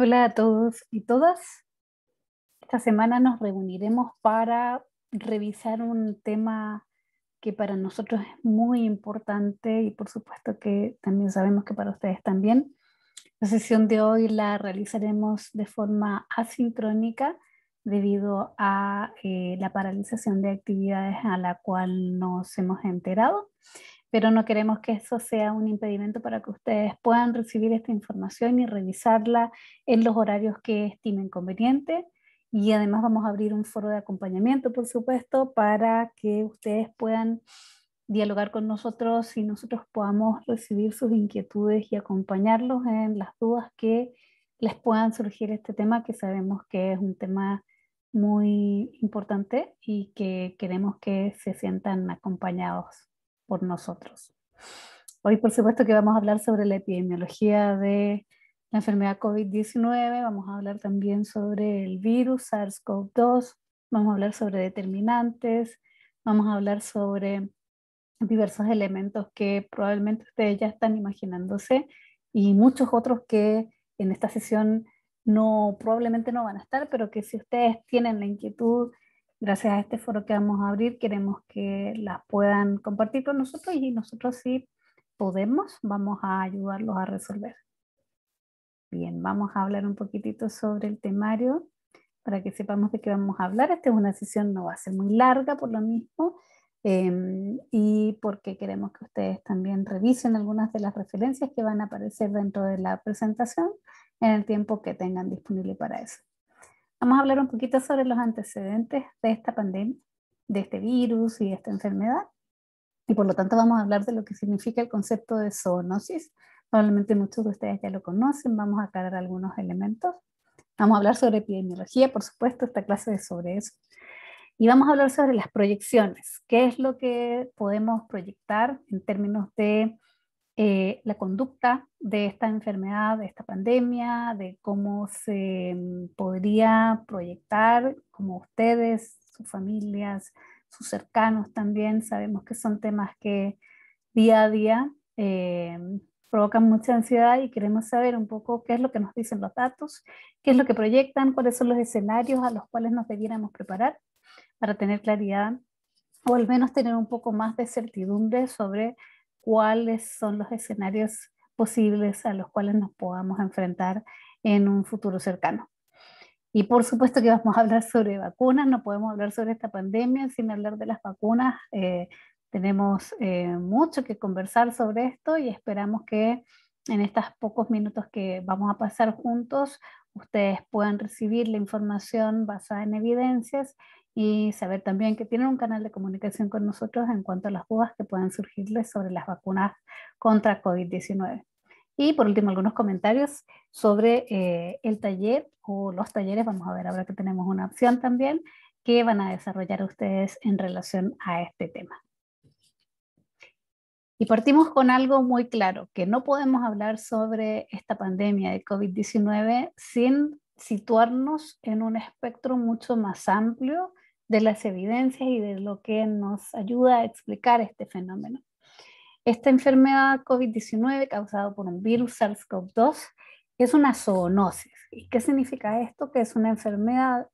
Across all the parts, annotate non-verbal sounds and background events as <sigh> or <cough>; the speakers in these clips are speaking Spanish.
Hola a todos y todas. Esta semana nos reuniremos para revisar un tema que para nosotros es muy importante y por supuesto que también sabemos que para ustedes también. La sesión de hoy la realizaremos de forma asincrónica debido a eh, la paralización de actividades a la cual nos hemos enterado, pero no queremos que eso sea un impedimento para que ustedes puedan recibir esta información y revisarla en los horarios que estimen conveniente. Y además vamos a abrir un foro de acompañamiento, por supuesto, para que ustedes puedan dialogar con nosotros y nosotros podamos recibir sus inquietudes y acompañarlos en las dudas que les puedan surgir este tema, que sabemos que es un tema muy importante y que queremos que se sientan acompañados por nosotros. Hoy, por supuesto, que vamos a hablar sobre la epidemiología de la enfermedad COVID-19, vamos a hablar también sobre el virus SARS-CoV-2, vamos a hablar sobre determinantes, vamos a hablar sobre diversos elementos que probablemente ustedes ya están imaginándose y muchos otros que en esta sesión no, probablemente no van a estar, pero que si ustedes tienen la inquietud, gracias a este foro que vamos a abrir, queremos que las puedan compartir con nosotros y nosotros si podemos, vamos a ayudarlos a resolver. Bien, vamos a hablar un poquitito sobre el temario para que sepamos de qué vamos a hablar. Esta es una sesión, no va a ser muy larga por lo mismo em, y porque queremos que ustedes también revisen algunas de las referencias que van a aparecer dentro de la presentación en el tiempo que tengan disponible para eso. Vamos a hablar un poquito sobre los antecedentes de esta pandemia, de este virus y de esta enfermedad. Y por lo tanto vamos a hablar de lo que significa el concepto de zoonosis. Probablemente muchos de ustedes ya lo conocen, vamos a aclarar algunos elementos. Vamos a hablar sobre epidemiología, por supuesto, esta clase es sobre eso. Y vamos a hablar sobre las proyecciones, qué es lo que podemos proyectar en términos de eh, la conducta de esta enfermedad, de esta pandemia, de cómo se mm, podría proyectar, como ustedes, sus familias, sus cercanos también. Sabemos que son temas que día a día eh, provocan mucha ansiedad y queremos saber un poco qué es lo que nos dicen los datos, qué es lo que proyectan, cuáles son los escenarios a los cuales nos debiéramos preparar para tener claridad o al menos tener un poco más de certidumbre sobre cuáles son los escenarios posibles a los cuales nos podamos enfrentar en un futuro cercano. Y por supuesto que vamos a hablar sobre vacunas, no podemos hablar sobre esta pandemia sin hablar de las vacunas. Eh, tenemos eh, mucho que conversar sobre esto y esperamos que en estos pocos minutos que vamos a pasar juntos, ustedes puedan recibir la información basada en evidencias y saber también que tienen un canal de comunicación con nosotros en cuanto a las dudas que puedan surgirles sobre las vacunas contra COVID-19. Y por último, algunos comentarios sobre eh, el taller o los talleres. Vamos a ver ahora que tenemos una opción también que van a desarrollar ustedes en relación a este tema. Y partimos con algo muy claro, que no podemos hablar sobre esta pandemia de COVID-19 sin situarnos en un espectro mucho más amplio de las evidencias y de lo que nos ayuda a explicar este fenómeno. Esta enfermedad COVID-19 causada por un virus SARS-CoV-2 es una zoonosis. ¿Y qué significa esto? Que es una enfermedad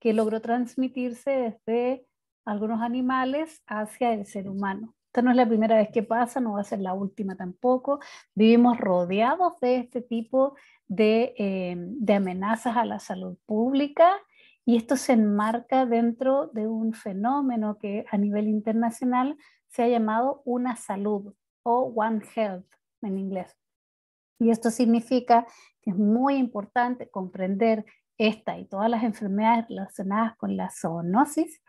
que logró transmitirse desde algunos animales hacia el ser humano. Esta no es la primera vez que pasa, no va a ser la última tampoco. Vivimos rodeados de este tipo eh, de, amenazas a la salud pública y esto se enmarca dentro de un fenómeno que a nivel internacional se ha llamado una salud o One Health en inglés. Y esto significa que es muy importante comprender esta y todas las enfermedades relacionadas con la zoonosis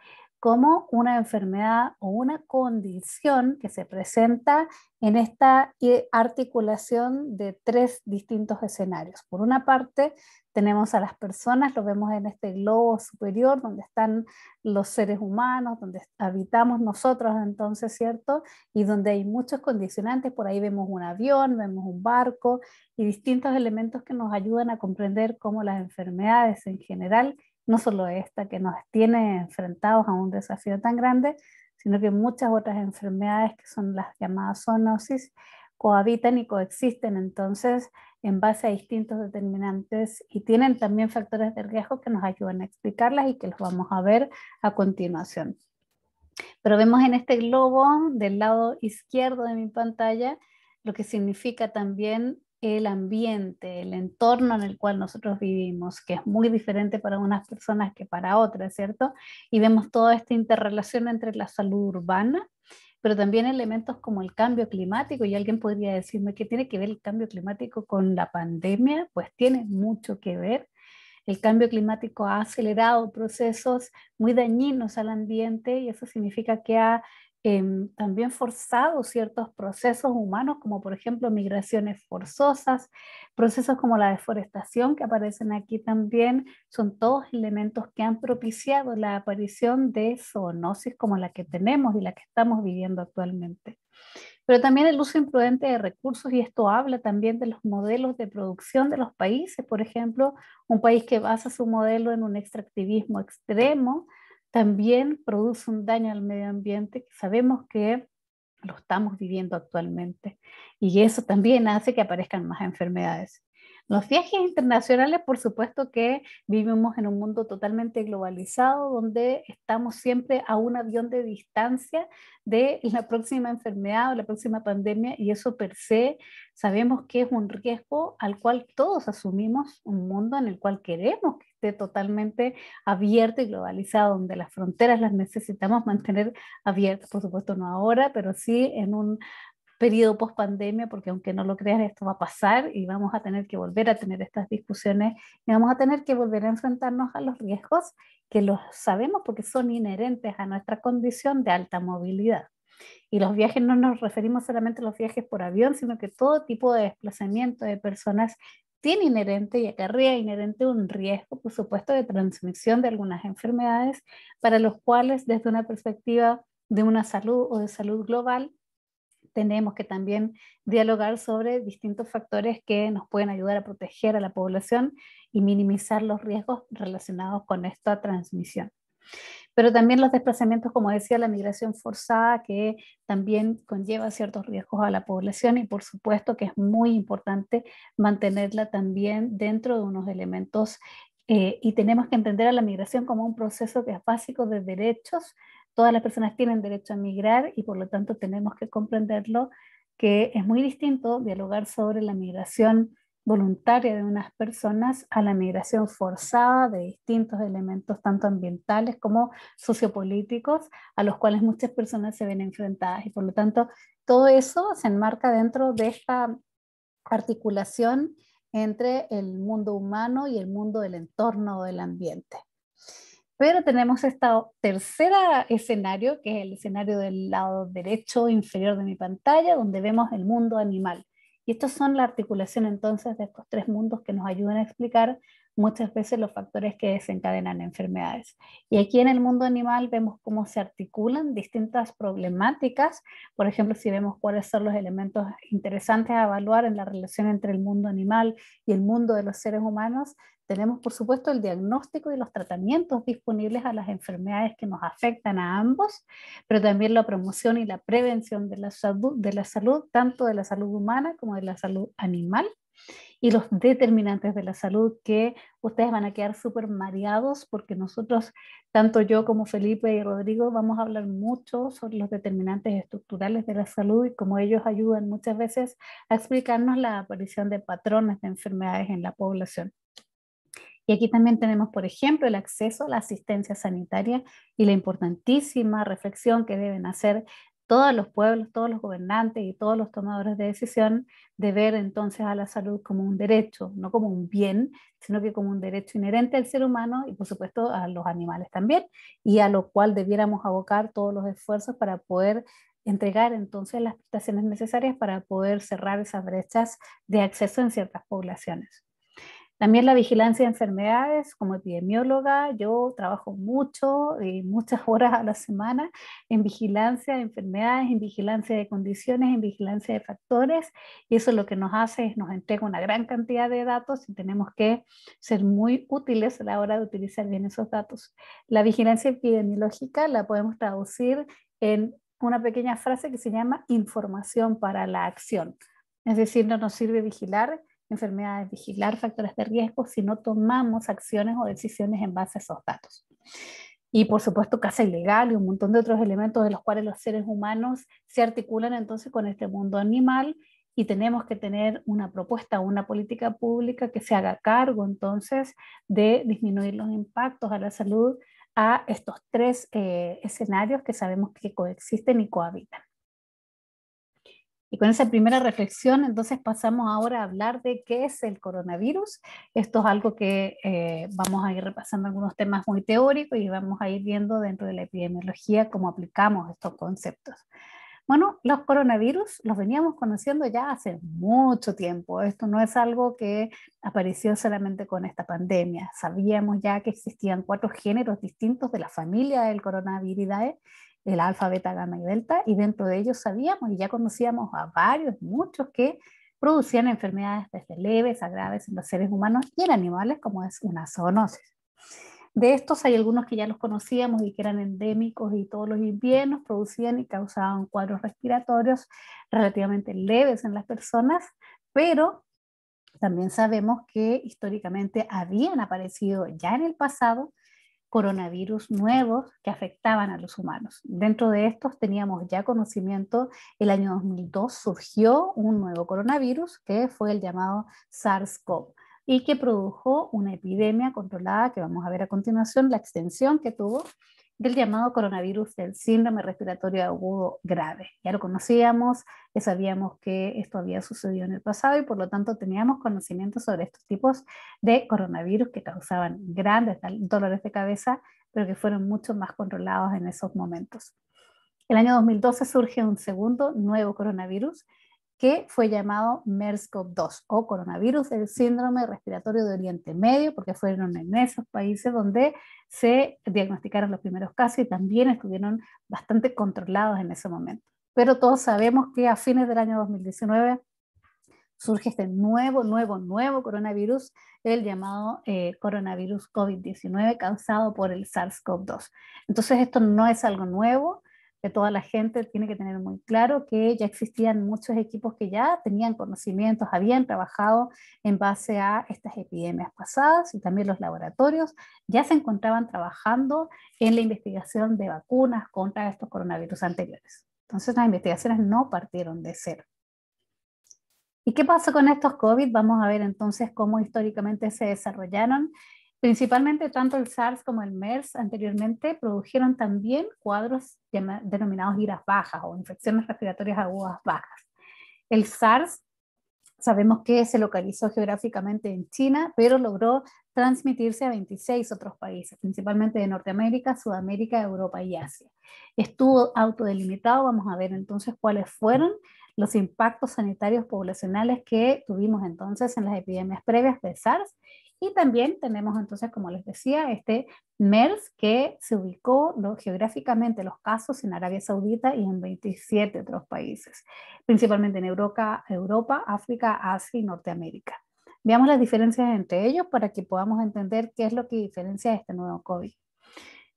como una enfermedad o una condición que se presenta en esta eh, articulación de tres distintos escenarios. Por una parte, tenemos a las personas, lo vemos en este globo superior donde están los seres humanos, donde habitamos nosotros entonces, ¿cierto? Y donde hay muchos condicionantes, por ahí vemos un avión, vemos un barco y distintos elementos que nos ayudan a comprender cómo las enfermedades en general no solo esta que nos tiene enfrentados a un desafío tan grande, sino que muchas otras enfermedades que son las llamadas zoonosis cohabitan y coexisten entonces en base a distintos determinantes y tienen también factores de riesgo que nos ayudan a explicarlas y que los vamos a ver a continuación. Pero vemos en este globo del lado izquierdo de mi pantalla lo que significa también el ambiente, el entorno en el cual nosotros vivimos, que es muy diferente para unas personas que para otras, ¿cierto? Y vemos toda esta interrelación entre la salud urbana, pero también elementos como el cambio climático. Y alguien podría decirme que tiene que ver el cambio climático con la pandemia, pues tiene mucho que ver. El cambio climático ha acelerado procesos muy dañinos al ambiente y eso significa que ha Em, también forzado ciertos procesos humanos, como por ejemplo migraciones forzosas, procesos como la deforestación que aparecen aquí también, son todos elementos que han propiciado la aparición de zoonosis como la que tenemos y la que estamos viviendo actualmente. Pero también el uso imprudente de recursos, y esto habla también de los modelos de producción de los países, por ejemplo, un país que basa su modelo en un extractivismo extremo, también produce un daño al medio ambiente que sabemos que lo estamos viviendo actualmente y eso también hace que aparezcan más enfermedades. Los viajes internacionales, por supuesto que vivimos en un mundo totalmente globalizado, donde estamos siempre a un avión de distancia de la próxima enfermedad o la próxima pandemia, y eso per se sabemos que es un riesgo al cual todos asumimos, un mundo en el cual queremos que totalmente abierto y globalizado, donde las fronteras las necesitamos mantener abiertas, por supuesto no ahora, pero sí en un periodo post pandemia, porque aunque no lo creas, esto va a pasar y vamos a tener que volver a tener estas discusiones y vamos a tener que volver a enfrentarnos a los riesgos que los sabemos porque son inherentes a nuestra condición de alta movilidad. Y los viajes no nos referimos solamente a los viajes por avión, sino que todo tipo de desplazamiento de personas tiene inherente y acarrea inherente un riesgo, por supuesto, de transmisión de algunas enfermedades para los cuales desde una perspectiva de una salud o de salud global tenemos que también dialogar sobre distintos factores que nos pueden ayudar a proteger a la población y minimizar los riesgos relacionados con esta transmisión pero también los desplazamientos, como decía, la migración forzada, que también conlleva ciertos riesgos a la población y por supuesto que es muy importante mantenerla también dentro de unos elementos eh, y tenemos que entender a la migración como un proceso que es básico de derechos. Todas las personas tienen derecho a migrar y por lo tanto tenemos que comprenderlo que es muy distinto dialogar sobre la migración voluntaria de unas personas a la migración forzada de distintos elementos, tanto ambientales como sociopolíticos, a los cuales muchas personas se ven enfrentadas. Y por lo tanto, todo eso se enmarca dentro de esta articulación entre el mundo humano y el mundo del entorno o del ambiente. Pero tenemos este tercer escenario, que es el escenario del lado derecho inferior de mi pantalla, donde vemos el mundo animal y estos son la articulación entonces de estos tres mundos que nos ayudan a explicar muchas veces los factores que desencadenan enfermedades. Y aquí en el mundo animal vemos cómo se articulan distintas problemáticas, por ejemplo, si vemos cuáles son los elementos interesantes a evaluar en la relación entre el mundo animal y el mundo de los seres humanos, tenemos, por supuesto, el diagnóstico y los tratamientos disponibles a las enfermedades que nos afectan a ambos, pero también la promoción y la prevención de la salud, de la salud tanto de la salud humana como de la salud animal y los determinantes de la salud que ustedes van a quedar súper mareados porque nosotros, tanto yo como Felipe y Rodrigo, vamos a hablar mucho sobre los determinantes estructurales de la salud y cómo ellos ayudan muchas veces a explicarnos la aparición de patrones de enfermedades en la población. Y aquí también tenemos, por ejemplo, el acceso a la asistencia sanitaria y la importantísima reflexión que deben hacer todos los pueblos, todos los gobernantes y todos los tomadores de decisión de ver entonces a la salud como un derecho, no como un bien, sino que como un derecho inherente al ser humano y por supuesto a los animales también, y a lo cual debiéramos abocar todos los esfuerzos para poder entregar entonces las prestaciones necesarias para poder cerrar esas brechas de acceso en ciertas poblaciones. También la vigilancia de enfermedades, como epidemióloga, yo trabajo mucho, y eh, muchas <laughs> horas a la semana, en vigilancia de enfermedades, en vigilancia de condiciones, en vigilancia de factores, y eso lo que nos hace es nos entrega una gran cantidad de datos y tenemos que ser muy útiles a la hora de utilizar bien esos datos. La vigilancia epidemiológica la podemos traducir en una pequeña frase que se llama información para la acción. Es decir, no nos sirve vigilar enfermedades, vigilar factores de riesgo si no tomamos acciones o decisiones en base a esos datos. Y por supuesto, casa ilegal y un montón de otros elementos de los cuales los seres humanos se articulan entonces con este mundo animal y tenemos que tener una propuesta, una política pública que se haga cargo entonces de disminuir los impactos a la salud a estos tres eh, escenarios que sabemos que coexisten y cohabitan. Y con esa primera reflexión, entonces pasamos ahora a hablar de qué es el coronavirus. Esto es algo que eh, vamos a ir repasando algunos temas muy teóricos y vamos a ir viendo dentro de la epidemiología cómo aplicamos estos conceptos. Bueno, los coronavirus los veníamos conociendo ya hace mucho tiempo. Esto no es algo que apareció solamente con esta pandemia. Sabíamos ya que existían cuatro géneros distintos de la familia del coronaviridae ¿eh? el alfa, beta, gamma y delta, y dentro de ellos sabíamos y ya conocíamos a varios, muchos que producían enfermedades desde leves a graves en los seres humanos y en animales, como es una zoonosis. De estos hay algunos que ya los conocíamos y que eran endémicos y todos los inviernos producían y causaban cuadros respiratorios relativamente leves en las personas, pero también sabemos que históricamente habían aparecido ya en el pasado coronavirus nuevos que afectaban a los humanos. Dentro de estos teníamos ya conocimiento, el año 2002 surgió un nuevo coronavirus que fue el llamado SARS-CoV y que produjo una epidemia controlada que vamos a ver a continuación, la extensión que tuvo del llamado coronavirus del síndrome respiratorio agudo grave. Ya lo conocíamos, ya sabíamos que esto había sucedido en el pasado y por lo tanto teníamos conocimiento sobre estos tipos de coronavirus que causaban grandes dolores de cabeza, pero que fueron mucho más controlados en esos momentos. El año 2012 surge un segundo nuevo coronavirus que fue llamado MERS-CoV-2 o coronavirus el síndrome respiratorio de Oriente Medio, porque fueron en esos países donde se diagnosticaron los primeros casos y también estuvieron bastante controlados en ese momento. Pero todos sabemos que a fines del año 2019 surge este nuevo, nuevo, nuevo coronavirus, el llamado eh, coronavirus COVID-19 causado por el SARS-CoV-2. Entonces esto no es algo nuevo, que toda la gente tiene que tener muy claro que ya existían muchos equipos que ya tenían conocimientos, habían trabajado en base a estas epidemias pasadas y también los laboratorios ya se encontraban trabajando en la investigación de vacunas contra estos coronavirus anteriores. Entonces las investigaciones no partieron de cero. ¿Y qué pasó con estos COVID? Vamos a ver entonces cómo históricamente se desarrollaron Principalmente tanto el SARS como el MERS anteriormente produjeron también cuadros denominados iras bajas o infecciones respiratorias agudas bajas. El SARS sabemos que se localizó geográficamente en China, pero logró transmitirse a 26 otros países, principalmente de Norteamérica, Sudamérica, Europa y Asia. Estuvo autodelimitado, vamos a ver entonces cuáles fueron los impactos sanitarios poblacionales que tuvimos entonces en las epidemias previas de SARS y también tenemos entonces, como les decía, este MERS que se ubicó geográficamente los casos en Arabia Saudita y en 27 otros países, principalmente en Europa, Europa África, Asia y Norteamérica. Veamos las diferencias entre ellos para que podamos entender qué es lo que diferencia este nuevo COVID.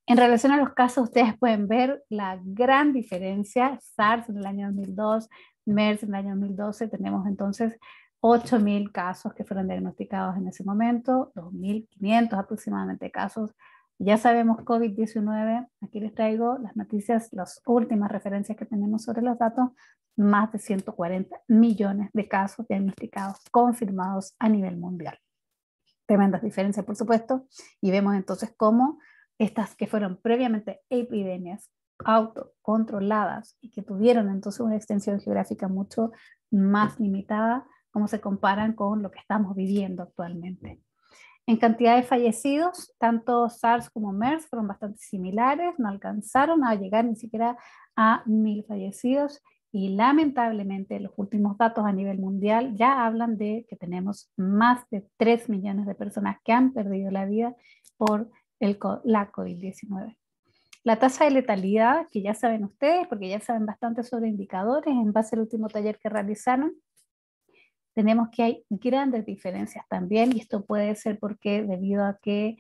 En relación a los casos, ustedes pueden ver la gran diferencia. SARS en el año 2002, MERS en el año 2012, tenemos entonces 8.000 casos que fueron diagnosticados en ese momento, 2.500 aproximadamente casos. Ya sabemos COVID-19, aquí les traigo las noticias, las últimas referencias que tenemos sobre los datos, más de 140 millones de casos diagnosticados confirmados a nivel mundial. Tremendas diferencias, por supuesto, y vemos entonces cómo estas que fueron previamente epidemias autocontroladas y que tuvieron entonces una extensión geográfica mucho más limitada, cómo se comparan con lo que estamos viviendo actualmente. En cantidad de fallecidos, tanto SARS como MERS fueron bastante similares, no alcanzaron a llegar ni siquiera a mil fallecidos y lamentablemente los últimos datos a nivel mundial ya hablan de que tenemos más de 3 millones de personas que han perdido la vida por el, la COVID-19. La tasa de letalidad, que ya saben ustedes, porque ya saben bastante sobre indicadores en base al último taller que realizaron, tenemos que hay grandes diferencias también y esto puede ser porque debido a que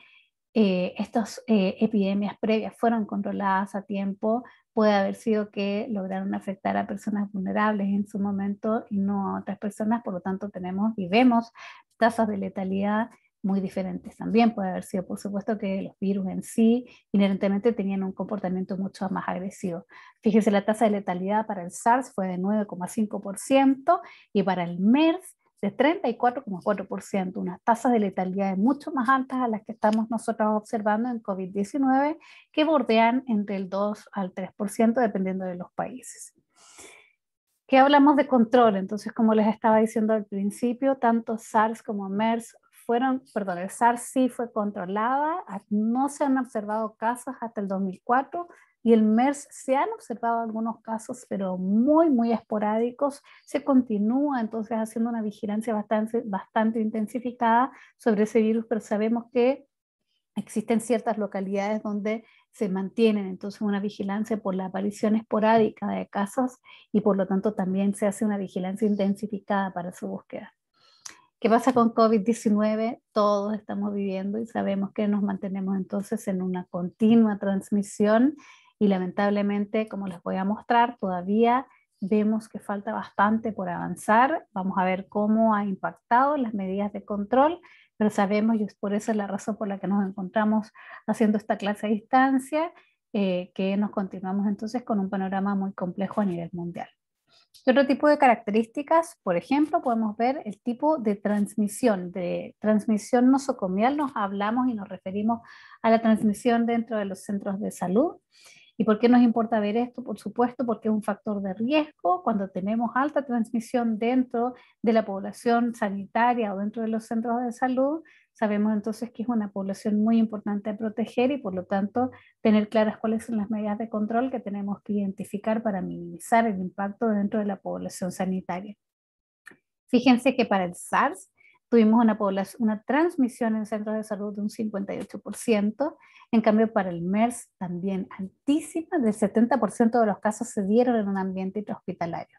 eh, estas eh, epidemias previas fueron controladas a tiempo, puede haber sido que lograron afectar a personas vulnerables en su momento y no a otras personas, por lo tanto tenemos y vemos tasas de letalidad muy diferentes también. Puede haber sido, por supuesto, que los virus en sí inherentemente tenían un comportamiento mucho más agresivo. Fíjense, la tasa de letalidad para el SARS fue de 9,5% y para el MERS de 34,4%, unas tasas de letalidad mucho más altas a las que estamos nosotros observando en COVID-19, que bordean entre el 2 al 3% dependiendo de los países. ¿Qué hablamos de control? Entonces, como les estaba diciendo al principio, tanto SARS como MERS fueron, perdón, el SARS sí fue controlada, ah, no se han observado casos hasta el 2004 y el MERS se han observado algunos casos, pero muy, muy esporádicos. Se continúa entonces haciendo una vigilancia bastante, bastante intensificada sobre ese virus, pero sabemos que existen ciertas localidades donde se mantienen entonces una vigilancia por la aparición esporádica de casos y por lo tanto también se hace una vigilancia intensificada para su búsqueda. ¿Qué pasa con COVID-19? Todos estamos viviendo y sabemos que nos mantenemos entonces en una continua transmisión y lamentablemente, como les voy a mostrar, todavía vemos que falta bastante por avanzar. Vamos a ver cómo ha impactado las medidas de control, pero sabemos, y es por eso la razón por la que nos encontramos haciendo esta clase a distancia, eh, que nos continuamos entonces con un panorama muy complejo a nivel mundial otro tipo de características, por ejemplo, podemos ver el tipo de transmisión. De transmisión nosocomial nos hablamos y nos referimos a la transmisión dentro de los centros de salud. ¿Y por qué nos importa ver esto? Por supuesto, porque es un factor de riesgo cuando tenemos alta transmisión dentro de la población sanitaria o dentro de los centros de salud. Sabemos entonces que es una población muy importante a proteger y por lo tanto tener claras cuáles son las medidas de control que tenemos que identificar para minimizar el impacto dentro de la población sanitaria. Fíjense que para el SARS tuvimos una, transmisión en centros de salud de un 58%, en cambio para el MERS también altísima, del 70% de los casos se dieron en un ambiente hospitalario.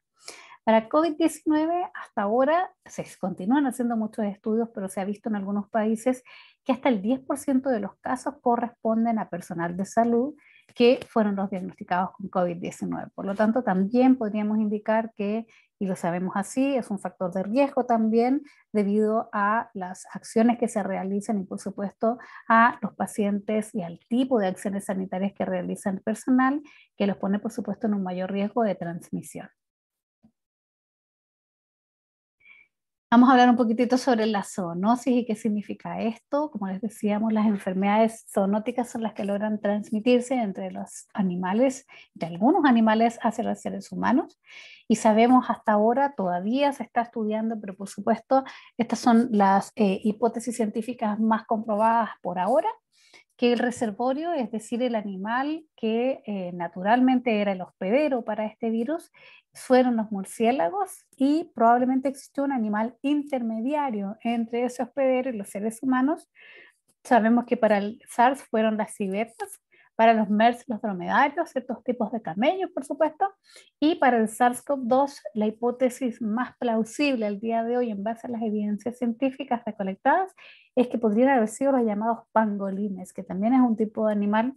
Para COVID-19 hasta ahora se continúan haciendo muchos estudios, pero se ha visto en algunos países que hasta el 10% de los casos corresponden a personal de salud que fueron los diagnosticados con COVID-19. Por lo tanto, también podríamos indicar que, y lo sabemos así, es un factor de riesgo también debido a las acciones que se realizan y, por supuesto, a los pacientes y al tipo de acciones sanitarias que realiza el personal, que los pone, por supuesto, en un mayor riesgo de transmisión. Vamos a hablar un poquitito sobre la zoonosis y qué significa esto. Como les decíamos, las enfermedades zoonóticas son las que logran transmitirse entre los animales, de algunos animales hacia los seres humanos. Y sabemos hasta ahora, todavía se está estudiando, pero por supuesto, estas son las eh, hipótesis científicas más comprobadas por ahora, que el reservorio, es decir, el animal que eh, naturalmente era el hospedero para este virus, fueron los murciélagos y probablemente existió un animal intermediario entre ese hospedero y los seres humanos. Sabemos que para el SARS fueron las civetas, para los MERS los dromedarios, ciertos tipos de camellos, por supuesto, y para el SARS-CoV-2 la hipótesis más plausible al día de hoy en base a las evidencias científicas recolectadas es que podrían haber sido los llamados pangolines, que también es un tipo de animal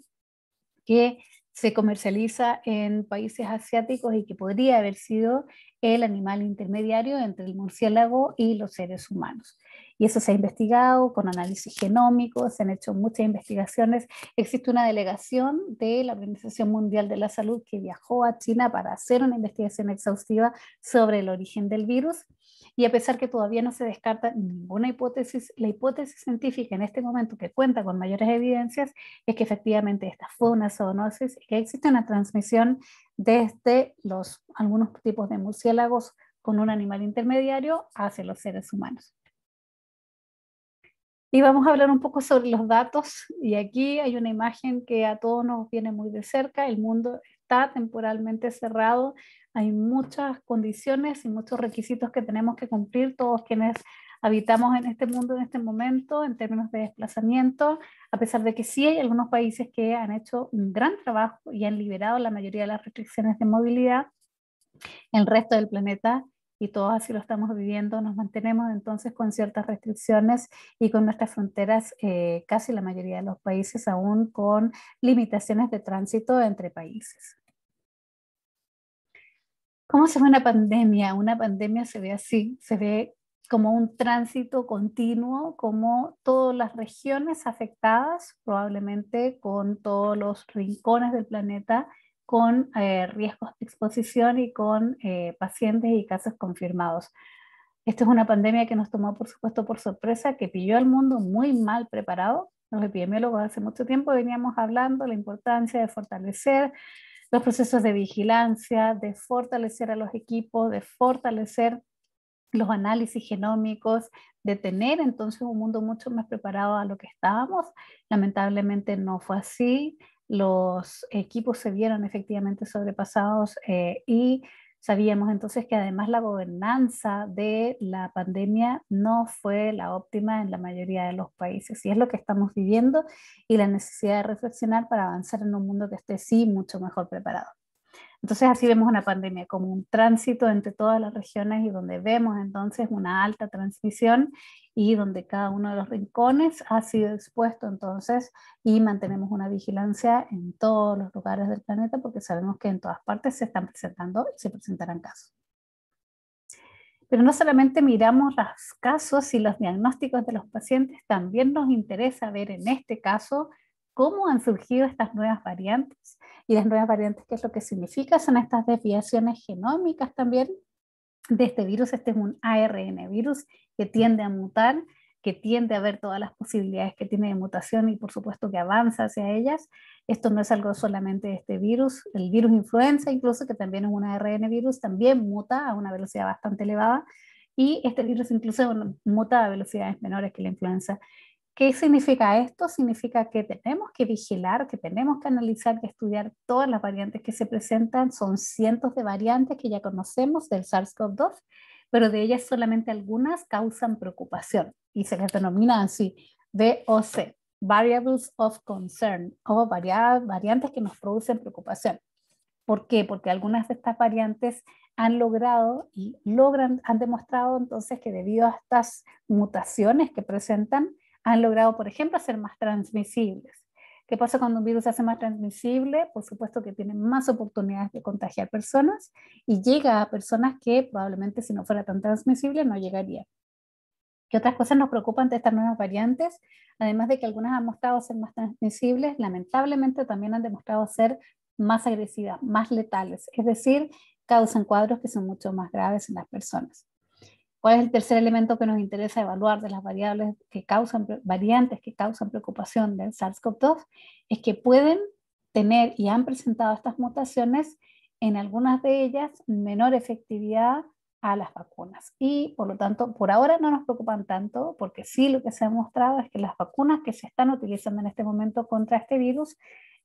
que se comercializa en países asiáticos y que podría haber sido el animal intermediario entre el murciélago y los seres humanos. Y eso se ha investigado con análisis genómicos, se han hecho muchas investigaciones. Existe una delegación de la Organización Mundial de la Salud que viajó a China para hacer una investigación exhaustiva sobre el origen del virus y a pesar que todavía no se descarta ninguna hipótesis, la hipótesis científica en este momento que cuenta con mayores evidencias es que efectivamente esta fue una zoonosis y que existe una transmisión desde los, algunos tipos de murciélagos con un animal intermediario hacia los seres humanos. Y vamos a hablar un poco sobre los datos. Y aquí hay una imagen que a todos nos viene muy de cerca. El mundo está temporalmente cerrado hay muchas condiciones y muchos requisitos que tenemos que cumplir todos quienes habitamos en este mundo en este momento en términos de desplazamiento, a pesar de que sí hay algunos países que han hecho un gran trabajo y han liberado la mayoría de las restricciones de movilidad el resto del planeta. Y todos así lo estamos viviendo, nos mantenemos entonces con ciertas restricciones y con nuestras fronteras, eh, casi la mayoría de los países aún con limitaciones de tránsito entre países. ¿Cómo se ve una pandemia? Una pandemia se ve así, se ve como un tránsito continuo, como todas las regiones afectadas, probablemente con todos los rincones del planeta, con eh, riesgos de exposición y con eh, pacientes y casos confirmados. Esta es una pandemia que nos tomó, por supuesto, por sorpresa, que pilló al mundo muy mal preparado. Los epidemiólogos hace mucho tiempo veníamos hablando de la importancia de fortalecer los procesos de vigilancia, de fortalecer a los equipos, de fortalecer los análisis genómicos, de tener entonces un mundo mucho más preparado a lo que estábamos. Lamentablemente no fue así. Los equipos se vieron efectivamente sobrepasados eh, y Sabíamos entonces que además la gobernanza de la pandemia no fue la óptima en la mayoría de los países y es lo que estamos viviendo y la necesidad de reflexionar para avanzar en un mundo que esté sí mucho mejor preparado. Entonces así vemos una pandemia como un tránsito entre todas las regiones y donde vemos entonces una alta transmisión y donde cada uno de los rincones ha sido expuesto entonces y mantenemos una vigilancia en todos los lugares del planeta porque sabemos que en todas partes se están presentando y se presentarán casos. Pero no solamente miramos los casos y los diagnósticos de los pacientes, también nos interesa ver en este caso cómo han surgido estas nuevas variantes y las nuevas variantes, qué es lo que significa, son estas desviaciones genómicas también de este virus. Este es un ARN virus que tiende a mutar, que tiende a ver todas las posibilidades que tiene de mutación y por supuesto que avanza hacia ellas. Esto no es algo solamente de este virus, el virus influenza incluso, que también es un ARN virus, también muta a una velocidad bastante elevada y este virus incluso muta a velocidades menores que la influenza. ¿Qué significa esto? Significa que tenemos que vigilar, que tenemos que analizar, que estudiar todas las variantes que se presentan. Son cientos de variantes que ya conocemos del SARS-CoV-2, pero de ellas solamente algunas causan preocupación y se las denomina así VOC, Variables of Concern, o variantes que nos producen preocupación. ¿Por qué? Porque algunas de estas variantes han logrado y logran, han demostrado entonces que debido a estas mutaciones que presentan, han logrado, por ejemplo, ser más transmisibles. ¿Qué pasa cuando un virus se hace más transmisible? Por supuesto que tiene más oportunidades de contagiar personas y llega a personas que probablemente si no fuera tan transmisible no llegaría. ¿Qué otras cosas nos preocupan de estas nuevas variantes? Además de que algunas han mostrado ser más transmisibles, lamentablemente también han demostrado ser más agresivas, más letales, es decir, causan cuadros que son mucho más graves en las personas. ¿Cuál es el tercer elemento que nos interesa evaluar de las variables que causan, variantes que causan preocupación del SARS-CoV-2? Es que pueden tener y han presentado estas mutaciones en algunas de ellas menor efectividad a las vacunas. Y por lo tanto, por ahora no nos preocupan tanto, porque sí lo que se ha mostrado es que las vacunas que se están utilizando en este momento contra este virus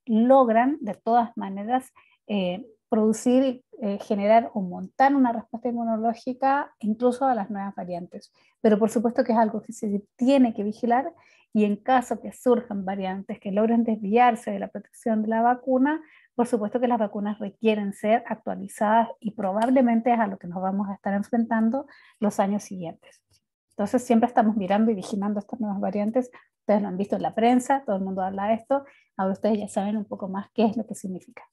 logran de todas maneras eh, producir, eh, generar o montar una respuesta inmunológica incluso a las nuevas variantes. Pero por supuesto que es algo que se tiene que vigilar y en caso que surjan variantes que logren desviarse de la protección de la vacuna, por supuesto que las vacunas requieren ser actualizadas y probablemente es a lo que nos vamos a estar enfrentando los años siguientes. Entonces siempre estamos mirando y vigilando estas nuevas variantes. Ustedes lo han visto en la prensa, todo el mundo habla de esto. Ahora ustedes ya saben un poco más qué es lo que significa.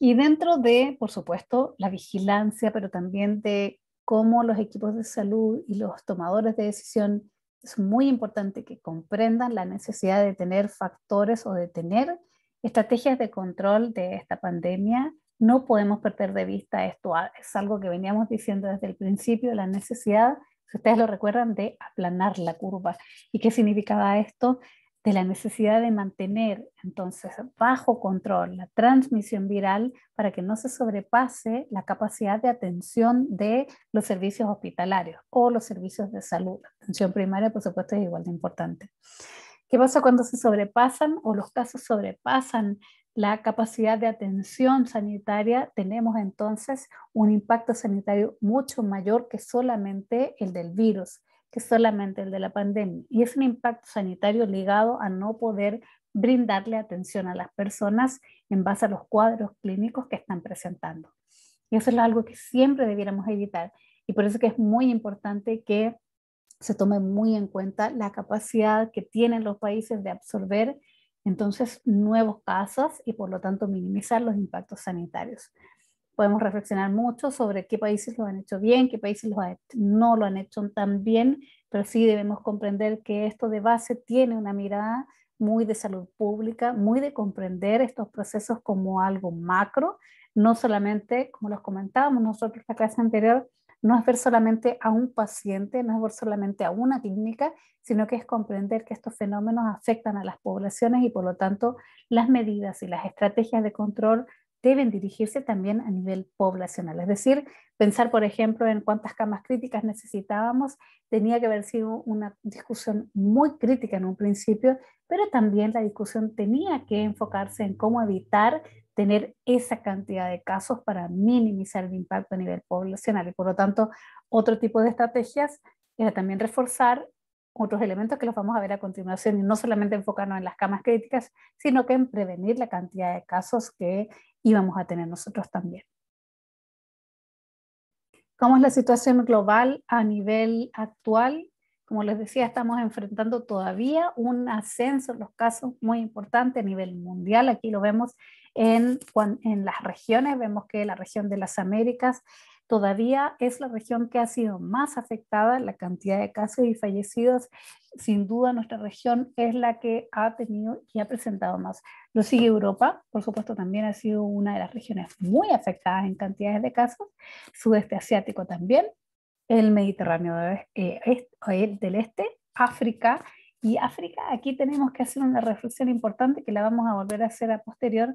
Y dentro de, por supuesto, la vigilancia, pero también de cómo los equipos de salud y los tomadores de decisión es muy importante que comprendan la necesidad de tener factores o de tener estrategias de control de esta pandemia. No podemos perder de vista esto, ah, es algo que veníamos diciendo desde el principio, la necesidad, si ustedes lo recuerdan, de aplanar la curva. ¿Y qué significaba esto? de la necesidad de mantener entonces bajo control la transmisión viral para que no se sobrepase la capacidad de atención de los servicios hospitalarios o los servicios de salud. atención primaria, por supuesto, es igual de importante. ¿Qué pasa cuando se sobrepasan o los casos sobrepasan la capacidad de atención sanitaria, tenemos entonces un impacto sanitario mucho mayor que solamente el del virus que solamente el de la pandemia. Y es un impacto sanitario ligado a no poder brindarle atención a las personas en base a los cuadros clínicos que están presentando. Y eso es algo que siempre debiéramos evitar. Y por eso que es muy importante que se tome muy en cuenta la capacidad que tienen los países de absorber entonces nuevos casos y por lo tanto minimizar los impactos sanitarios podemos reflexionar mucho sobre qué países lo han hecho bien, qué países no lo han hecho tan bien, pero sí debemos comprender que esto de base tiene una mirada muy de salud pública, muy de comprender estos procesos como algo macro, no solamente, como los comentábamos nosotros en la clase anterior, no es ver solamente a un paciente, no es ver solamente a una clínica, sino que es comprender que estos fenómenos afectan a las poblaciones y por lo tanto las medidas y las estrategias de control deben dirigirse también a nivel poblacional. Es decir, pensar, por ejemplo, en cuántas camas críticas necesitábamos, tenía que haber sido una discusión muy crítica en un principio, pero también la discusión tenía que enfocarse en cómo evitar tener esa cantidad de casos para minimizar el impacto a nivel poblacional. Y por lo tanto, otro tipo de estrategias era también reforzar otros elementos que los vamos a ver a continuación, y no solamente enfocarnos en las camas críticas, sino que en prevenir la cantidad de casos que y vamos a tener nosotros también. ¿Cómo es la situación global a nivel actual? Como les decía, estamos enfrentando todavía un ascenso en los casos muy importante a nivel mundial. Aquí lo vemos en, en las regiones, vemos que la región de las Américas todavía es la región que ha sido más afectada en la cantidad de casos y fallecidos. Sin duda, nuestra región es la que ha tenido y ha presentado más. Lo sigue Europa, por supuesto, también ha sido una de las regiones muy afectadas en cantidades de casos. Sudeste asiático también, el Mediterráneo el eh, eh, del Este, África. Y África, aquí tenemos que hacer una reflexión importante que la vamos a volver a hacer a posterior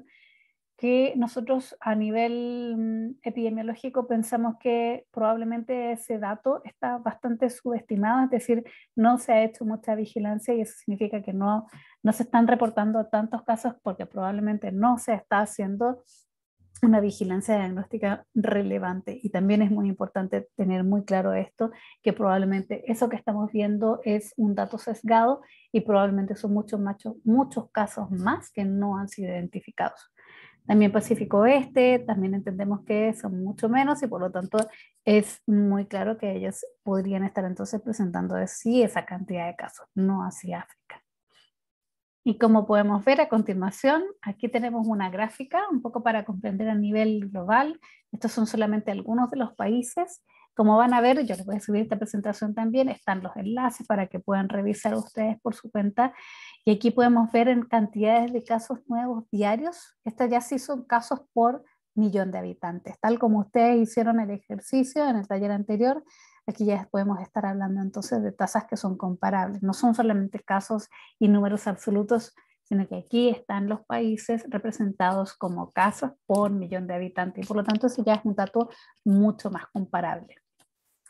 que nosotros a nivel mm, epidemiológico pensamos que probablemente ese dato está bastante subestimado, es decir, no se ha hecho mucha vigilancia y eso significa que no, no se están reportando tantos casos porque probablemente no se está haciendo una vigilancia diagnóstica relevante. Y también es muy importante tener muy claro esto, que probablemente eso que estamos viendo es un dato sesgado y probablemente son muchos, muchos casos más que no han sido identificados. También Pacífico Oeste, también entendemos que son mucho menos y por lo tanto es muy claro que ellos podrían estar entonces presentando de sí esa cantidad de casos, no hacia África. Y como podemos ver a continuación, aquí tenemos una gráfica un poco para comprender a nivel global. Estos son solamente algunos de los países como van a ver, yo les voy a subir esta presentación también, están los enlaces para que puedan revisar ustedes por su cuenta. Y aquí podemos ver en cantidades de casos nuevos diarios. Estos ya sí son casos por millón de habitantes. Tal como ustedes hicieron el ejercicio en el taller anterior, aquí ya podemos estar hablando entonces de tasas que son comparables. No son solamente casos y números absolutos, sino que aquí están los países representados como casos por millón de habitantes. Y Por lo tanto, eso ya es un dato mucho más comparable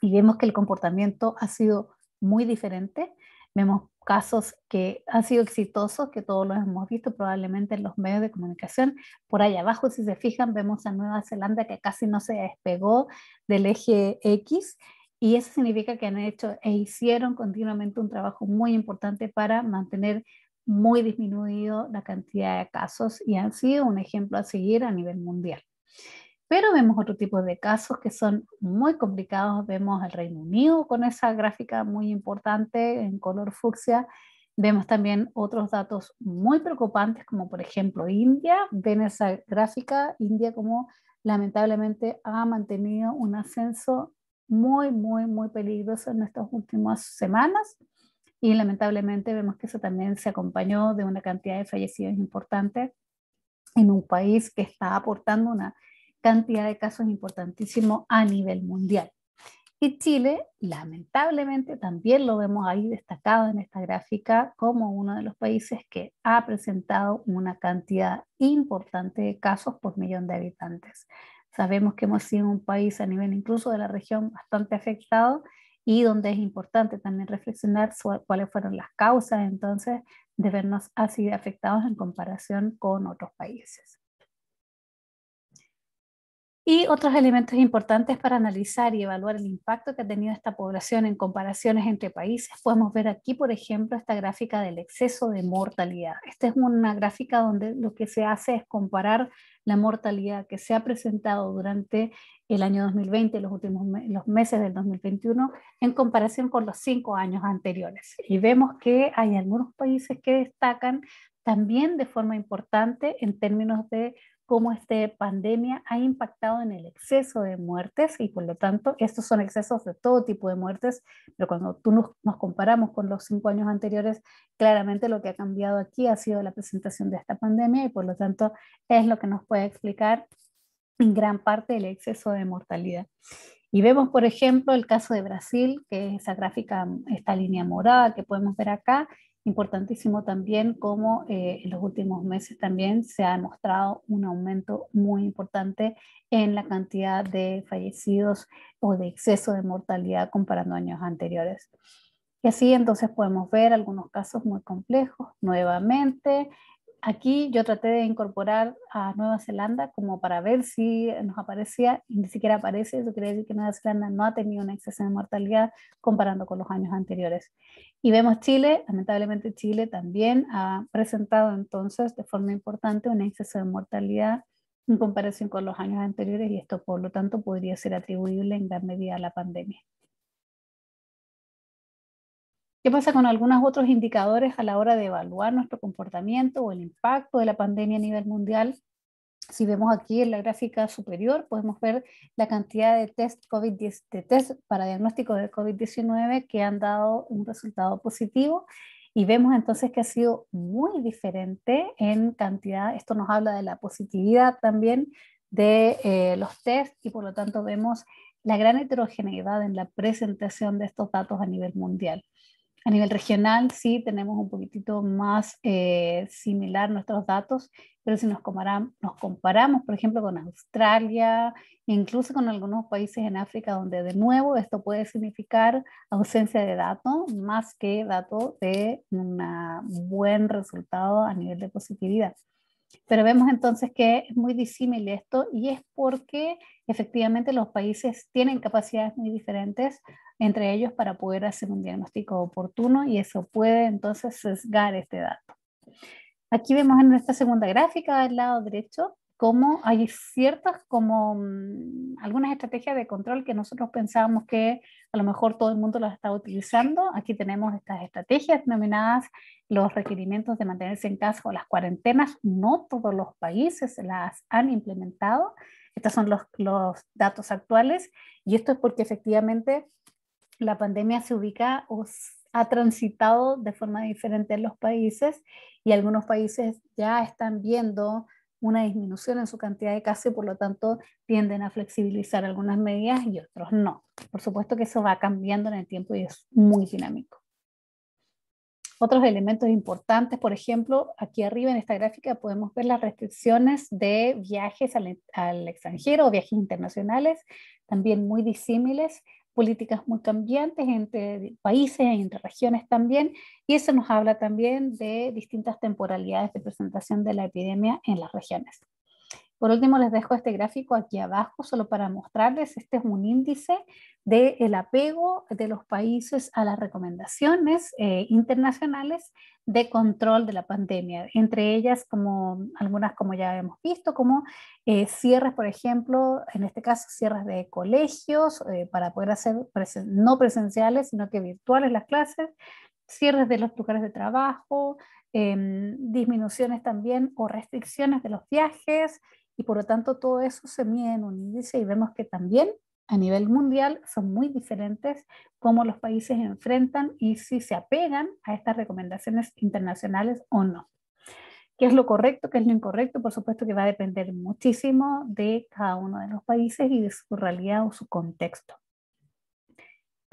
y vemos que el comportamiento ha sido muy diferente. Vemos casos que han sido exitosos, que todos los hemos visto probablemente en los medios de comunicación. Por ahí abajo, si se fijan, vemos a Nueva Zelanda que casi no se despegó del eje X y eso significa que han hecho e hicieron continuamente un trabajo muy importante para mantener muy disminuido la cantidad de casos y han sido un ejemplo a seguir a nivel mundial. Pero vemos otro tipo de casos que son muy complicados. Vemos el Reino Unido con esa gráfica muy importante en color fucsia. Vemos también otros datos muy preocupantes, como por ejemplo India. Ven esa gráfica, India como lamentablemente ha mantenido un ascenso muy, muy, muy peligroso en estas últimas semanas. Y lamentablemente vemos que eso también se acompañó de una cantidad de fallecidos importantes en un país que está aportando una cantidad de casos importantísimo a nivel mundial. Y Chile, lamentablemente, también lo vemos ahí destacado en esta gráfica como uno de los países que ha presentado una cantidad importante de casos por millón de habitantes. Sabemos que hemos sido un país a nivel incluso de la región bastante afectado y donde es importante también reflexionar cuáles fueron las causas entonces de vernos así afectados en comparación con otros países y otros elementos importantes para analizar y evaluar el impacto que ha tenido esta población en comparaciones entre países. Podemos ver aquí, por ejemplo, esta gráfica del exceso de mortalidad. Esta es una gráfica donde lo que se hace es comparar la mortalidad que se ha presentado durante el año 2020, los últimos los meses del 2021, en comparación con los cinco años anteriores. Y vemos que hay algunos países que destacan también de forma importante en términos de cómo esta pandemia ha impactado en el exceso de muertes y por lo tanto estos son excesos de todo tipo de muertes, pero cuando tú nos, comparamos con los cinco años anteriores, claramente lo que ha cambiado aquí ha sido la presentación de esta pandemia y por lo tanto es lo que nos puede explicar en gran parte el exceso de mortalidad. Y vemos, por ejemplo, el caso de Brasil, que es esa gráfica, mm, esta línea morada que podemos ver acá, Importantísimo también como eh, en los últimos meses también se ha demostrado un aumento muy importante en la cantidad de fallecidos o de exceso de mortalidad comparando años anteriores. Y así entonces podemos ver algunos casos muy complejos nuevamente. Aquí yo traté de incorporar a Nueva Zelanda como para ver si nos aparecía, ni siquiera aparece, eso quiere decir que Nueva Zelanda no ha tenido un exceso de mortalidad comparando con los años anteriores. Y vemos Chile, lamentablemente Chile también ha presentado entonces de forma importante un exceso de mortalidad en comparación con los años anteriores y esto por lo tanto podría ser atribuible en gran medida a la pandemia. ¿Qué pasa con algunos otros indicadores a la hora de evaluar nuestro comportamiento o el impacto de la pandemia a nivel mundial? si vemos aquí en la gráfica superior, podemos ver la cantidad de test, para diagnóstico de COVID-19 que han dado un resultado positivo. Y vemos entonces que ha sido muy diferente en cantidad. Esto nos habla de la positividad también de eh, los test y por lo tanto vemos la gran heterogeneidad en la presentación de estos datos a nivel mundial. A nivel regional, sí, tenemos un poquitito más eh, similar nuestros datos, pero si nos, comparamos, comparamos, por ejemplo, con Australia, incluso con algunos países en África, donde de nuevo esto puede significar ausencia de datos más que dato de un buen resultado a nivel de positividad. Pero vemos entonces que es muy disímil esto y es porque efectivamente los países tienen capacidades muy diferentes entre ellos para poder hacer un diagnóstico oportuno y eso puede entonces sesgar este dato. Aquí vemos en esta segunda gráfica del lado derecho cómo hay ciertas, como mm, algunas estrategias de control que nosotros pensábamos que a lo mejor todo el mundo las estaba utilizando. Aquí tenemos estas estrategias denominadas los requerimientos de mantenerse en casa o las cuarentenas, no todos los países las han implementado. Estos son los, datos actuales y esto es porque efectivamente la pandemia se ubica o ha transitado de forma diferente en los países y algunos países ya están viendo una disminución en su cantidad de casos y por lo tanto tienden a flexibilizar algunas medidas y otros no. Por supuesto que eso va cambiando en el tiempo y es muy dinámico. Otros elementos importantes, por ejemplo, aquí arriba en esta gráfica podemos ver las restricciones de viajes al, extranjero o viajes internacionales, también muy disímiles, políticas muy cambiantes entre países, entre regiones también, y eso nos habla también de distintas temporalidades de presentación de la epidemia en las regiones. Por último, les dejo este gráfico aquí abajo, solo para mostrarles, este es un índice del el apego de los países a las recomendaciones eh, internacionales de control de la pandemia, entre ellas como algunas como ya hemos visto, como eh, cierres, por ejemplo, en este caso cierres de colegios eh, para poder hacer no presenciales, sino que virtuales las clases, cierres de los lugares de trabajo, em, disminuciones también o restricciones de los viajes, y por lo tanto todo eso se mide en un índice y vemos que también a nivel mundial son muy diferentes cómo los países enfrentan y si se apegan a estas recomendaciones internacionales o no. ¿Qué es lo correcto? ¿Qué es lo incorrecto? Por supuesto que va a depender muchísimo de cada uno de los países y de su realidad o su contexto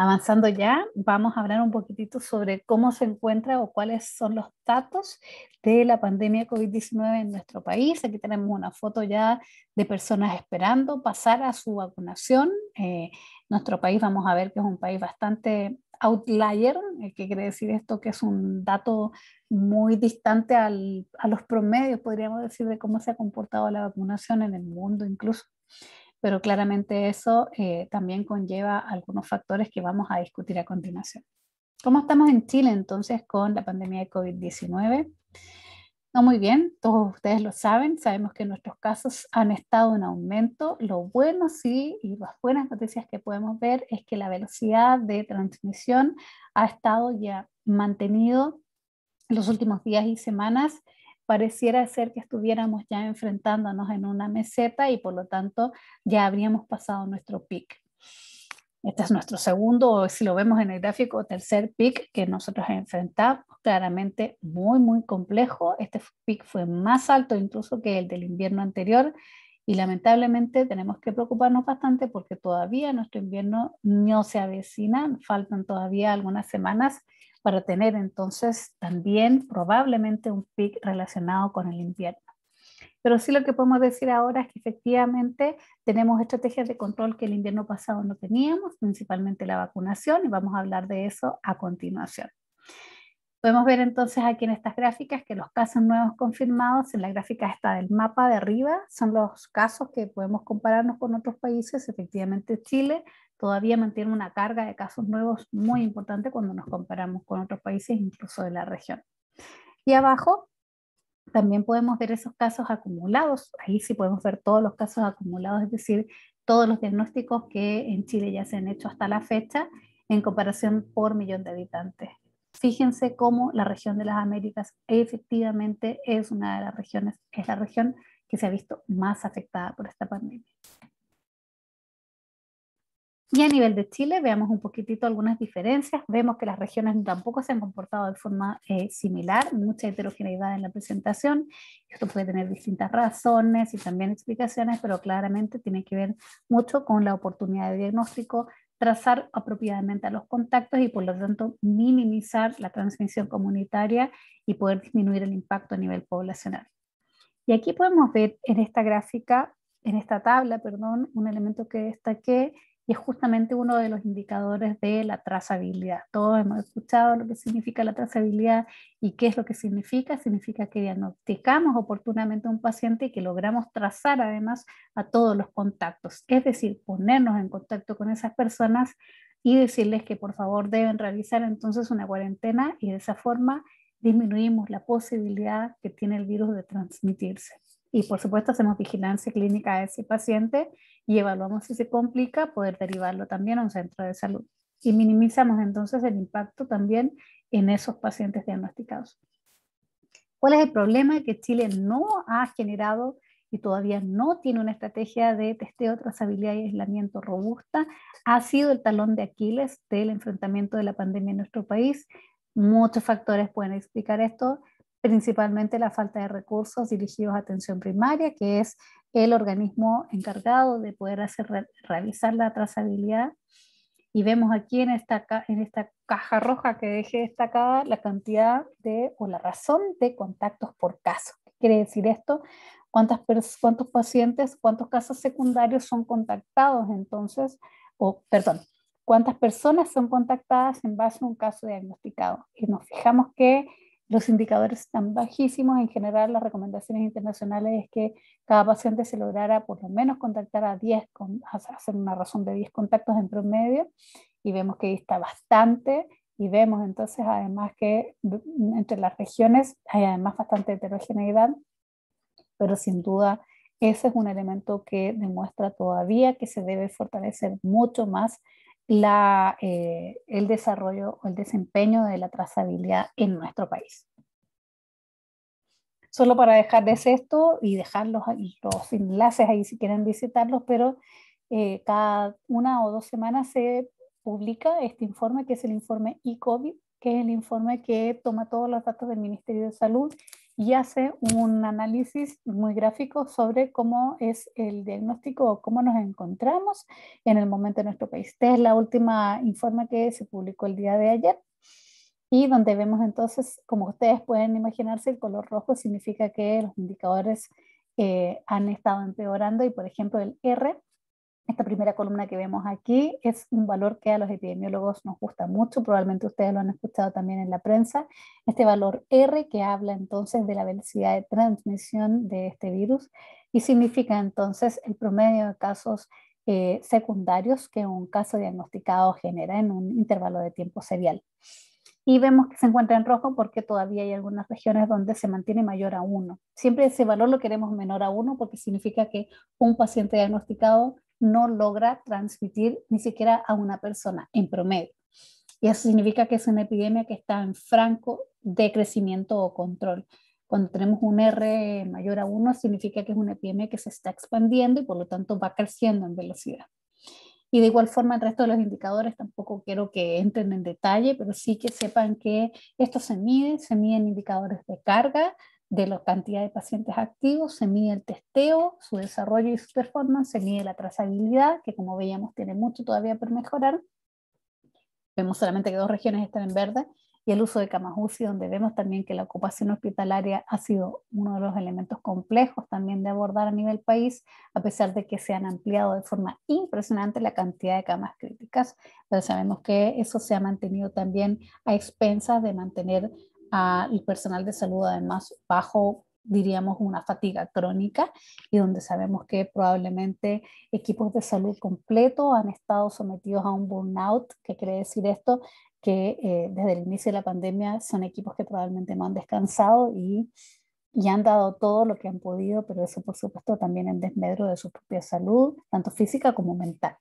avanzando ya, vamos a hablar un poquitito sobre cómo se encuentra o cuáles son los datos de la pandemia COVID-19 en nuestro país. Aquí tenemos una foto ya de personas esperando pasar a su vacunación. Eh, nuestro país, vamos a ver que es un país bastante outlier, eh, que quiere decir esto que es un dato muy distante al, a los promedios, podríamos decir, de cómo se ha comportado la vacunación en el mundo incluso pero claramente eso eh, también conlleva algunos factores que vamos a discutir a continuación. ¿Cómo estamos en Chile entonces con la pandemia de COVID-19? No muy bien, todos ustedes lo saben, sabemos que nuestros casos han estado en aumento. Lo bueno sí y las buenas noticias que podemos ver es que la velocidad de transmisión ha estado ya mantenido en los últimos días y semanas pareciera ser que estuviéramos ya enfrentándonos en una meseta y por lo tanto ya habríamos pasado nuestro pic. Este es nuestro segundo, o si lo vemos en el gráfico, tercer pic que nosotros enfrentamos, claramente muy, muy complejo. Este pic fue más alto incluso que el del invierno anterior y lamentablemente tenemos que preocuparnos bastante porque todavía nuestro invierno no se avecina, faltan todavía algunas semanas para tener entonces también probablemente un pic relacionado con el invierno. Pero sí lo que podemos decir ahora es que efectivamente tenemos estrategias de control que el invierno pasado no teníamos, principalmente la vacunación, y vamos a hablar de eso a continuación. Podemos ver entonces aquí en estas gráficas que los casos nuevos confirmados, en la gráfica está del mapa de arriba, son los casos que podemos compararnos con otros países, efectivamente Chile todavía mantiene una carga de casos nuevos muy importante cuando nos comparamos con otros países, incluso de la región. Y abajo también podemos ver esos casos acumulados, ahí sí podemos ver todos los casos acumulados, es decir, todos los diagnósticos que en Chile ya se han hecho hasta la fecha en comparación por millón de habitantes. Fíjense cómo la región de las Américas efectivamente es una de las regiones, es la región que se ha visto más afectada por esta pandemia. Y a nivel de Chile, veamos un poquitito algunas diferencias. Vemos que las regiones tampoco se han comportado de forma eh, similar, mucha heterogeneidad en la presentación. Esto puede tener distintas razones y también explicaciones, pero claramente tiene que ver mucho con la oportunidad de diagnóstico, trazar apropiadamente a los contactos y por lo tanto minimizar la transmisión comunitaria y poder disminuir el impacto a nivel poblacional. Y aquí podemos ver en esta gráfica, en esta tabla, perdón, un elemento que destaqué y es justamente uno de los indicadores de la trazabilidad. Todos hemos escuchado lo que significa la trazabilidad y qué es lo que significa. Significa que diagnosticamos oportunamente a un paciente y que logramos trazar además a todos los contactos, es decir, ponernos en contacto con esas personas y decirles que por favor deben realizar entonces una cuarentena y de esa forma disminuimos la posibilidad que tiene el virus de transmitirse. Y por supuesto hacemos vigilancia clínica a ese paciente y evaluamos si se complica, poder derivarlo también a un centro de salud. Y minimizamos entonces el impacto también en esos pacientes diagnosticados. ¿Cuál es el problema? Que Chile no ha generado y todavía no tiene una estrategia de testeo, trazabilidad y aislamiento robusta. Ha sido el talón de Aquiles del enfrentamiento de la pandemia en nuestro país. Muchos factores pueden explicar esto principalmente la falta de recursos dirigidos a atención primaria, que es el organismo encargado de poder hacer, realizar la trazabilidad. Y vemos aquí en esta, en esta caja roja que dejé destacada la cantidad de, o la razón de contactos por caso. ¿Qué quiere decir esto? ¿Cuántas, ¿Cuántos pacientes, cuántos casos secundarios son contactados entonces? O, perdón, ¿cuántas personas son contactadas en base a un caso diagnosticado? Y nos fijamos que los indicadores están bajísimos. En general, las recomendaciones internacionales es que cada paciente se lograra por lo menos contactar a 10, hacer una razón de 10 contactos en promedio, y vemos que está bastante, y vemos entonces además que mm, entre las regiones hay además bastante heterogeneidad, pero sin duda ese es un elemento que demuestra todavía que se debe fortalecer mucho más eh, el desarrollo o el desempeño de la trazabilidad en nuestro país. Solo para dejarles esto y dejar los, enlaces ahí si quieren visitarlos, pero eh, cada una o dos semanas se publica este informe que es el informe e que es el informe que toma todos los datos del Ministerio de Salud y hace un análisis muy gráfico sobre cómo es el diagnóstico o cómo nos encontramos en el momento de nuestro país. Este es la última informe que se publicó el día de ayer y donde vemos entonces, como ustedes pueden imaginarse, el color rojo significa que los indicadores eh, han estado empeorando y por ejemplo el R esta primera columna que vemos aquí es un valor que a los epidemiólogos nos gusta mucho, probablemente ustedes lo han escuchado también en la prensa, este valor R que habla entonces de la velocidad de transmisión de este virus y significa entonces el promedio de casos eh, secundarios que un caso diagnosticado genera en un intervalo de tiempo serial. Y vemos que se encuentra en rojo porque todavía hay algunas regiones donde se mantiene mayor a 1. Siempre ese valor lo queremos menor a 1 porque significa que un paciente diagnosticado no logra transmitir ni siquiera a una persona en promedio. Y eso significa que es una epidemia que está en franco decrecimiento o control. Cuando tenemos un R mayor a 1, significa que es una epidemia que se está expandiendo y por lo tanto va creciendo en velocidad. Y de igual forma, el resto de los indicadores tampoco quiero que entren en detalle, pero sí que sepan que esto se mide, se miden indicadores de carga, de la cantidad de pacientes activos, se mide el testeo, su desarrollo y su performance, se mide la trazabilidad, que como veíamos tiene mucho todavía por mejorar. Vemos solamente que dos regiones están en verde, y el uso de camas UCI, donde vemos también que la ocupación hospitalaria ha sido uno de los elementos complejos también de abordar a nivel país, a pesar de que se han ampliado de forma impresionante la cantidad de camas críticas, pero sabemos que eso se ha mantenido también a expensas de mantener al personal de salud, además, bajo diríamos una fatiga crónica y donde sabemos que probablemente equipos de salud completo han estado sometidos a un burnout, que quiere decir esto, que eh, desde el inicio de la pandemia son equipos que probablemente no han descansado y, y han dado todo lo que han podido, pero eso por supuesto también en desmedro de su propia salud, tanto física como mental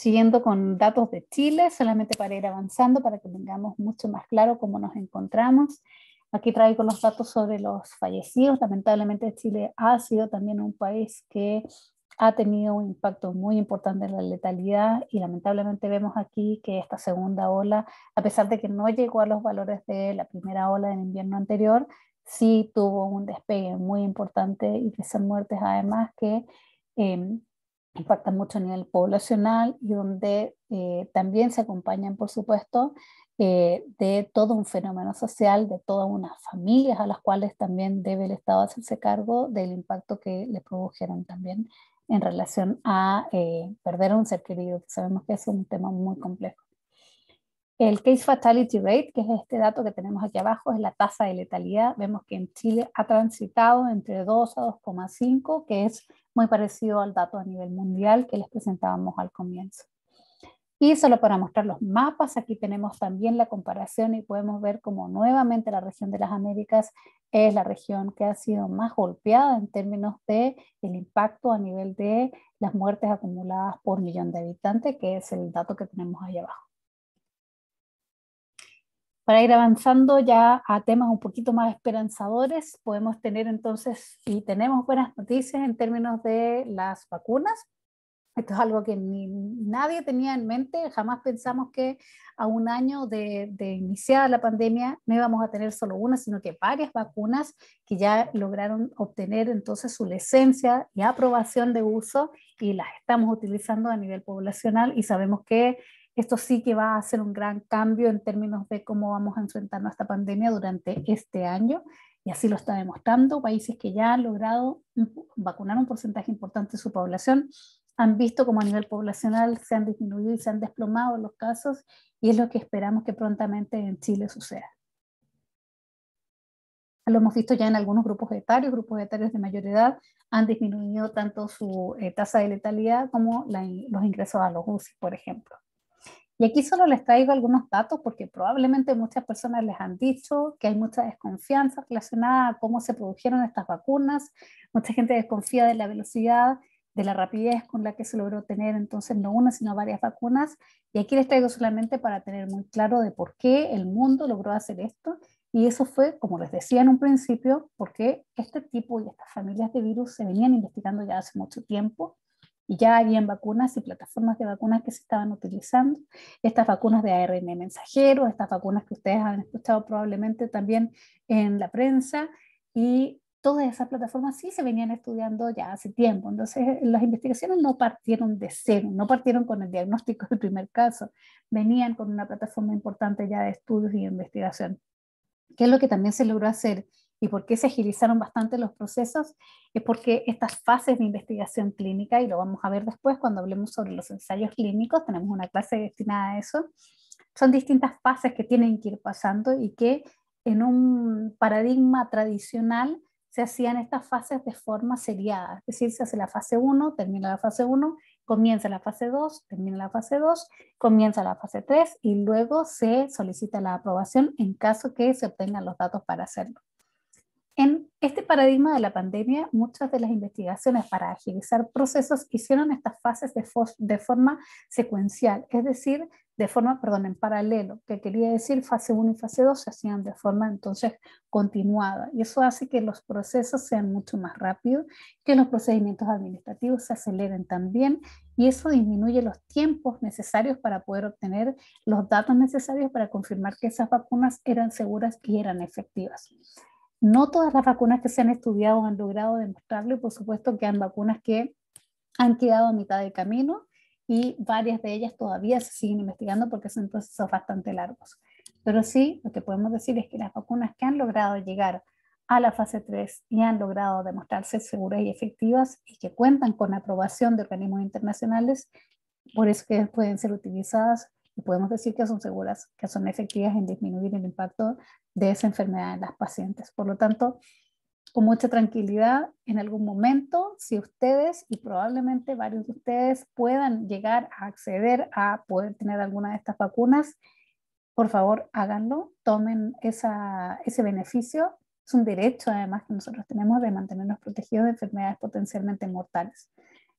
siguiendo con datos de Chile, solamente para ir avanzando, para que tengamos mucho más claro cómo nos encontramos. Aquí traigo los datos sobre los fallecidos. Lamentablemente Chile ha sido también un país que ha tenido un impacto muy importante en la letalidad y lamentablemente vemos aquí que esta segunda ola, a pesar de que no llegó a los valores de la primera ola del invierno anterior, sí tuvo un despegue muy importante y que son muertes además que em, Impacta mucho a nivel poblacional y donde eh, también se acompañan, por supuesto, eh, de todo un fenómeno social, de todas unas familias a las cuales también debe el Estado hacerse cargo del impacto que le produjeron también en relación a eh, perder a un ser querido, que sabemos que es un tema muy complejo. El case fatality rate, que es este dato que tenemos aquí abajo, es la tasa de letalidad. Vemos que en Chile ha transitado entre 2 a 2,5, que es muy parecido al dato a nivel mundial que les presentábamos al comienzo. Y solo para mostrar los mapas, aquí tenemos también la comparación y podemos ver cómo nuevamente la región de las Américas es la región que ha sido más golpeada en términos de el impacto a nivel de las muertes acumuladas por millón de habitantes, que es el dato que tenemos ahí abajo. Para ir avanzando ya a temas un poquito más esperanzadores, podemos tener entonces y tenemos buenas noticias en términos de las vacunas. Esto es algo que ni nadie tenía en mente, jamás pensamos que a un año de, de iniciada la pandemia no íbamos a tener solo una, sino que varias vacunas que ya lograron obtener entonces su licencia y aprobación de uso y las estamos utilizando a nivel poblacional y sabemos que esto sí que va a hacer un gran cambio en términos de cómo vamos a enfrentar nuestra pandemia durante este año. Y así lo está demostrando. Países que ya han logrado vacunar un porcentaje importante de su población han visto como a nivel poblacional se han disminuido y se han desplomado los casos y es lo que esperamos que prontamente en Chile suceda. Lo hemos visto ya en algunos grupos etarios, grupos etarios de mayor edad han disminuido tanto su eh, tasa de letalidad como los ingresos a los UCI, por ejemplo. Y aquí solo les traigo algunos datos porque probablemente muchas personas les han dicho que hay mucha desconfianza relacionada a cómo se produjeron estas vacunas. Mucha gente desconfía de la velocidad, de la rapidez con la que se logró tener entonces no una, sino varias vacunas. Y aquí les traigo solamente para tener muy claro de por qué el mundo logró hacer esto. Y eso fue, como les decía en un principio, porque este tipo y estas familias de virus se venían investigando ya hace mucho tiempo y ya habían vacunas y plataformas de vacunas que se estaban utilizando, estas vacunas de ARN mensajero, estas vacunas que ustedes han escuchado probablemente también en la prensa, y todas esas plataformas sí se venían estudiando ya hace tiempo, entonces las investigaciones no partieron de cero, no partieron con el diagnóstico del primer caso, venían con una plataforma importante ya de estudios y investigación, qué es lo que también se logró hacer y por qué se agilizaron bastante los procesos, es porque estas fases de investigación clínica, y lo vamos a ver después cuando hablemos sobre los ensayos clínicos, tenemos una clase destinada a eso, son distintas fases que tienen que ir pasando y que en un paradigma tradicional se hacían estas fases de forma seriada, es decir, se hace la fase 1, termina la fase 1, comienza la fase 2, termina la fase 2, comienza la fase 3 y luego se solicita la aprobación en caso que se obtengan los datos para hacerlo. En este paradigma de la pandemia, muchas de las investigaciones para agilizar procesos hicieron estas fases de, forma secuencial, es decir, de forma, perdón, en paralelo, que quería decir fase 1 y fase 2 se hacían de forma entonces continuada. Y eso hace que los procesos sean mucho más rápidos, que los procedimientos administrativos se aceleren también y eso disminuye los tiempos necesarios para poder obtener los datos necesarios para confirmar que esas vacunas eran seguras y eran efectivas. No todas las vacunas que se han estudiado han logrado demostrarlo y por supuesto que han vacunas que han quedado a mitad de camino y varias de ellas todavía se siguen investigando porque son procesos bastante largos. Pero sí, lo que podemos decir es que las vacunas que han logrado llegar a la fase 3 y han logrado demostrarse seguras y efectivas y que cuentan con aprobación de organismos internacionales, por eso que pueden ser utilizadas podemos decir que son seguras, que son efectivas en disminuir el impacto de esa enfermedad en las pacientes. Por lo tanto, con mucha tranquilidad, en algún momento, si ustedes y probablemente varios de ustedes puedan llegar a acceder a poder tener alguna de estas vacunas, por favor háganlo, tomen ese beneficio. Es un derecho además que nosotros tenemos de mantenernos protegidos de enfermedades potencialmente mortales.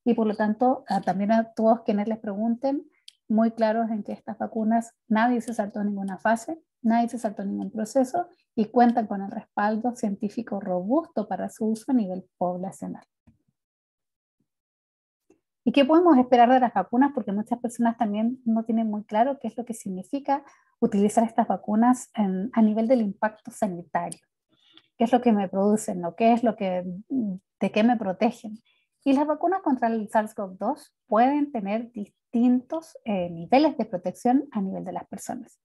Y por lo tanto, también a todos quienes les pregunten, muy claros en que estas vacunas nadie se saltó ninguna fase, nadie se saltó ningún proceso y cuentan con el respaldo científico robusto para su uso a nivel poblacional. ¿Y qué podemos esperar de las vacunas? Porque muchas personas también no tienen muy claro qué es lo que significa utilizar estas vacunas a nivel del impacto sanitario. ¿Qué es lo que me producen qué es lo que, de qué me protegen? Y las vacunas contra el SARS-CoV-2 pueden tener distintas distintos eh, niveles de protección a nivel de las personas.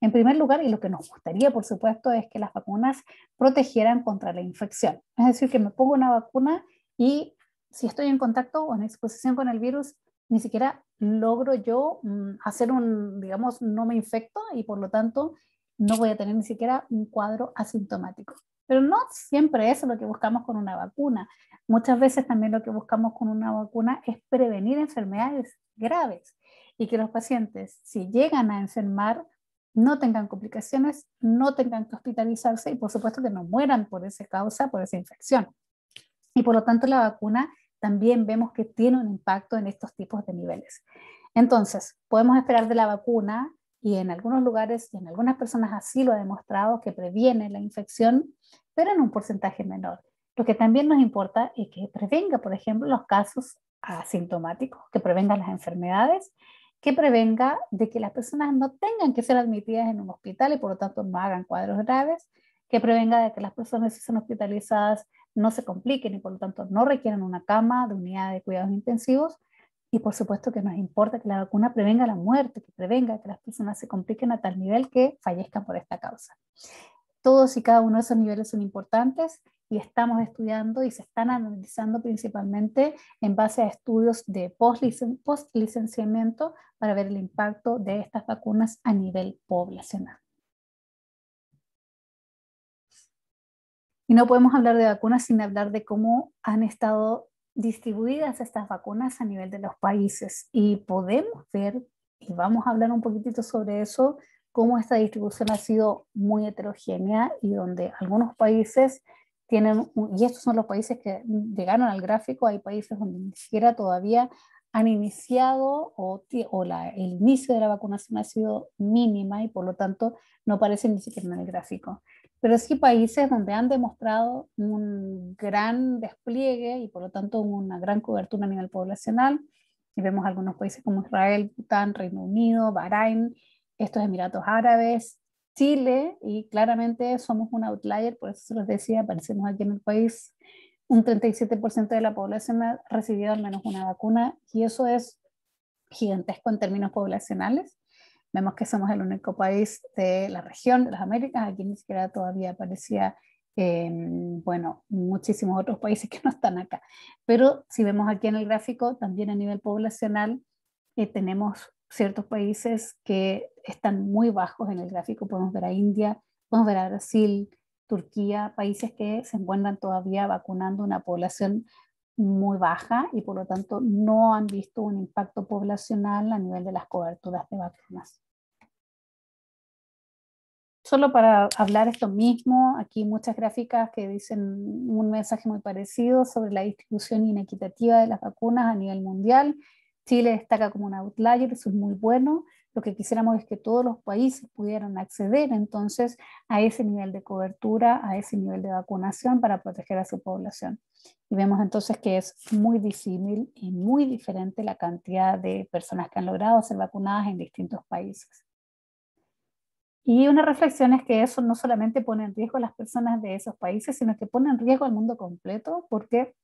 En primer lugar, y lo que nos gustaría, por supuesto, es que las vacunas protegieran contra la infección. Es decir, que me pongo una vacuna y si estoy en contacto o en exposición con el virus, ni siquiera logro yo mm, hacer un, digamos, no me infecto y por lo tanto no voy a tener ni siquiera un cuadro asintomático. Pero no siempre eso es lo que buscamos con una vacuna. Muchas veces también lo que buscamos con una vacuna es prevenir enfermedades graves y que los pacientes, si llegan a enfermar, no tengan complicaciones, no tengan que hospitalizarse y por supuesto que no mueran por esa causa, por esa infección. Y por lo tanto la vacuna también vemos que tiene un impacto en estos tipos de niveles. Entonces, podemos esperar de la vacuna y en algunos lugares y en algunas personas así lo ha demostrado que previene la infección, pero en un porcentaje menor. Lo que también nos importa es que prevenga, por ejemplo, los casos asintomáticos, que prevenga las enfermedades, que prevenga de que las personas no tengan que ser admitidas en un hospital y por lo tanto no hagan cuadros graves, que prevenga de que las personas que son hospitalizadas no se compliquen y por lo tanto no requieran una cama de unidad de cuidados intensivos y por supuesto que nos importa que la vacuna prevenga la muerte, que prevenga que las personas se compliquen a tal nivel que fallezcan por esta causa. Todos y cada uno de esos niveles son importantes y estamos estudiando y se están analizando principalmente en base a estudios de post-licenciamiento para ver el impacto de estas vacunas a nivel poblacional. Y no podemos hablar de vacunas sin hablar de cómo han estado distribuidas estas vacunas a nivel de los países y podemos ver, y vamos a hablar un poquitito sobre eso, cómo esta distribución ha sido muy heterogénea y donde algunos países tienen, y estos son los países que llegaron al gráfico, hay países donde ni siquiera todavía han iniciado o, o la, el inicio de la vacunación ha sido mínima y por lo tanto no aparecen ni siquiera en el gráfico pero sí países donde han demostrado un gran despliegue y por lo tanto una gran cobertura a nivel poblacional. Y vemos algunos países como Israel, Bután, Reino Unido, Bahrein, estos Emiratos Árabes, Chile, y claramente somos un outlier, por eso se los decía, aparecemos aquí en el país, un 37% de la población ha recibido al menos una vacuna, y eso es gigantesco en términos poblacionales. Vemos que somos el único país de la región de las Américas, aquí ni siquiera todavía aparecía, em, bueno, muchísimos otros países que no están acá. Pero si vemos aquí en el gráfico, también a nivel poblacional, eh, tenemos ciertos países que están muy bajos en el gráfico. Podemos ver a India, podemos ver a Brasil, Turquía, países que se encuentran todavía vacunando una población muy baja y por lo tanto no han visto un impacto poblacional a nivel de las coberturas de vacunas. Solo para hablar esto mismo, aquí muchas gráficas que dicen un mensaje muy parecido sobre la distribución inequitativa de las vacunas a nivel mundial. Chile destaca como un outlier, eso es muy bueno, lo que quisiéramos es que todos los países pudieran acceder entonces a ese nivel de cobertura, a ese nivel de vacunación para proteger a su población. Y vemos entonces que es muy disímil y muy diferente la cantidad de personas que han logrado ser vacunadas en distintos países. Y una reflexión es que eso no solamente pone en riesgo a las personas de esos países, sino que pone en riesgo al mundo completo, porque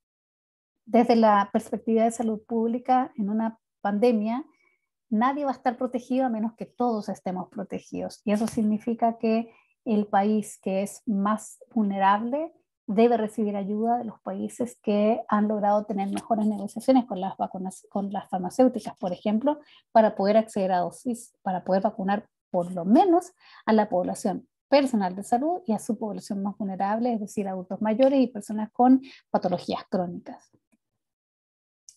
desde la perspectiva de salud pública, en una pandemia, nadie va a estar protegido a menos que todos estemos protegidos. Y eso significa que el país que es más vulnerable debe recibir ayuda de los países que han logrado tener mejores negociaciones con las con las farmacéuticas, por ejemplo, para poder acceder a dosis, para poder vacunar por lo menos a la población personal de salud y a su población más vulnerable, es decir, adultos mayores y personas con patologías crónicas.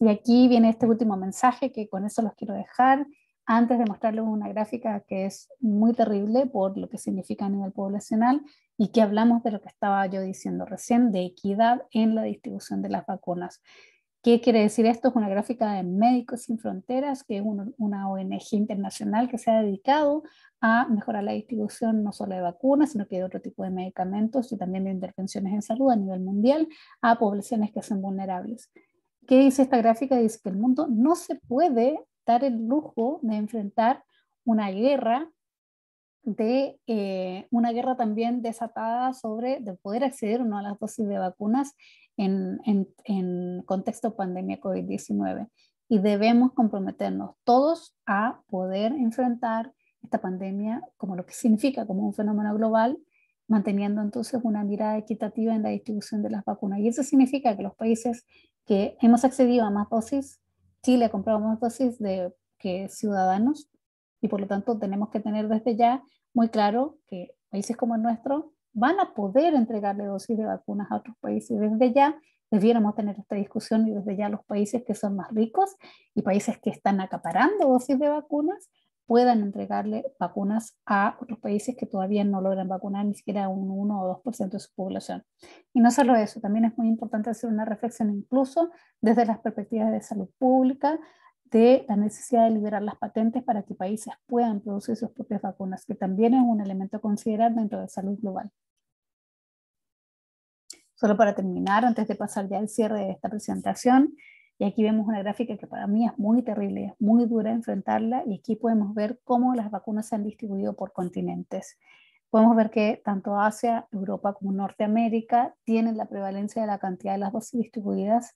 Y aquí viene este último mensaje que con eso los quiero dejar antes de mostrarles una gráfica que es muy terrible por lo que significa a nivel poblacional y que hablamos de lo que estaba yo diciendo recién, de equidad en la distribución de las vacunas. ¿Qué quiere decir esto? Es una gráfica de Médicos Sin Fronteras, que es una ONG internacional que se ha dedicado a mejorar la distribución no solo de vacunas, sino que de otro tipo de medicamentos y también de intervenciones en salud a nivel mundial a poblaciones que son vulnerables. ¿Qué dice esta gráfica? Dice que el mundo no se puede dar el lujo de enfrentar una guerra de eh, una guerra también desatada sobre de poder acceder o no a las dosis de vacunas en, en, en contexto pandemia COVID-19. Y debemos comprometernos todos a poder enfrentar esta pandemia como lo que significa, como un fenómeno global, manteniendo entonces una mirada equitativa en la distribución de las vacunas. Y eso significa que los países que hemos accedido a más dosis, Chile ha comprado más dosis de, que ciudadanos y por lo tanto tenemos que tener desde ya muy claro que países como el nuestro van a poder entregarle dosis de vacunas a otros países. Desde ya debiéramos tener esta discusión y desde ya los países que son más ricos y países que están acaparando dosis de vacunas puedan entregarle vacunas a otros países que todavía no logran vacunar ni siquiera un 1 o 2% de su población. Y no solo eso, también es muy importante hacer una reflexión incluso desde las perspectivas de salud pública, de la necesidad de liberar las patentes para que países puedan producir sus propias vacunas, que también es un elemento a considerar dentro de salud global. Solo para terminar, antes de pasar ya al cierre de esta presentación, y aquí vemos una gráfica que para mí es muy terrible, es muy dura enfrentarla y aquí podemos ver cómo las vacunas se han distribuido por continentes. Podemos ver que tanto Asia, Europa como Norteamérica tienen la prevalencia de la cantidad de las dosis distribuidas.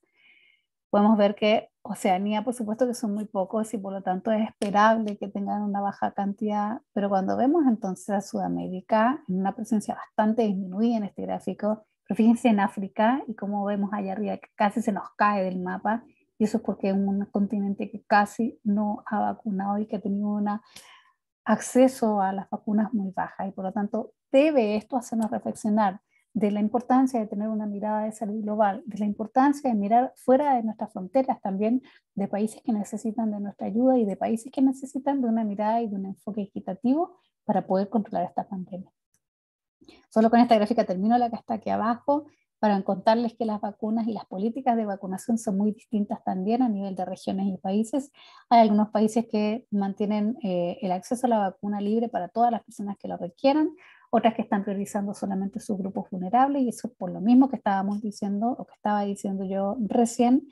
Podemos ver que Oceanía, por supuesto que son muy pocos y por lo tanto es esperable que tengan una baja cantidad, pero cuando vemos entonces a Sudamérica en una presencia bastante disminuida en este gráfico, pero fíjense en África y cómo vemos allá arriba, que casi se nos cae del mapa. Y eso es porque es un continente que casi no ha vacunado y que ha tenido un acceso a las vacunas muy baja. Y por lo tanto, debe esto hacernos reflexionar de la importancia de tener una mirada de salud global, de la importancia de mirar fuera de nuestras fronteras también, de países que necesitan de nuestra ayuda y de países que necesitan de una mirada y de un enfoque equitativo para poder controlar esta pandemia. Solo con esta gráfica termino la que está aquí abajo para contarles que las vacunas y las políticas de vacunación son muy distintas también a nivel de regiones y países. Hay algunos países que mantienen eh, el acceso a la vacuna libre para todas las personas que lo requieran, otras que están priorizando solamente sus grupos vulnerables y eso por lo mismo que estábamos diciendo o que estaba diciendo yo recién,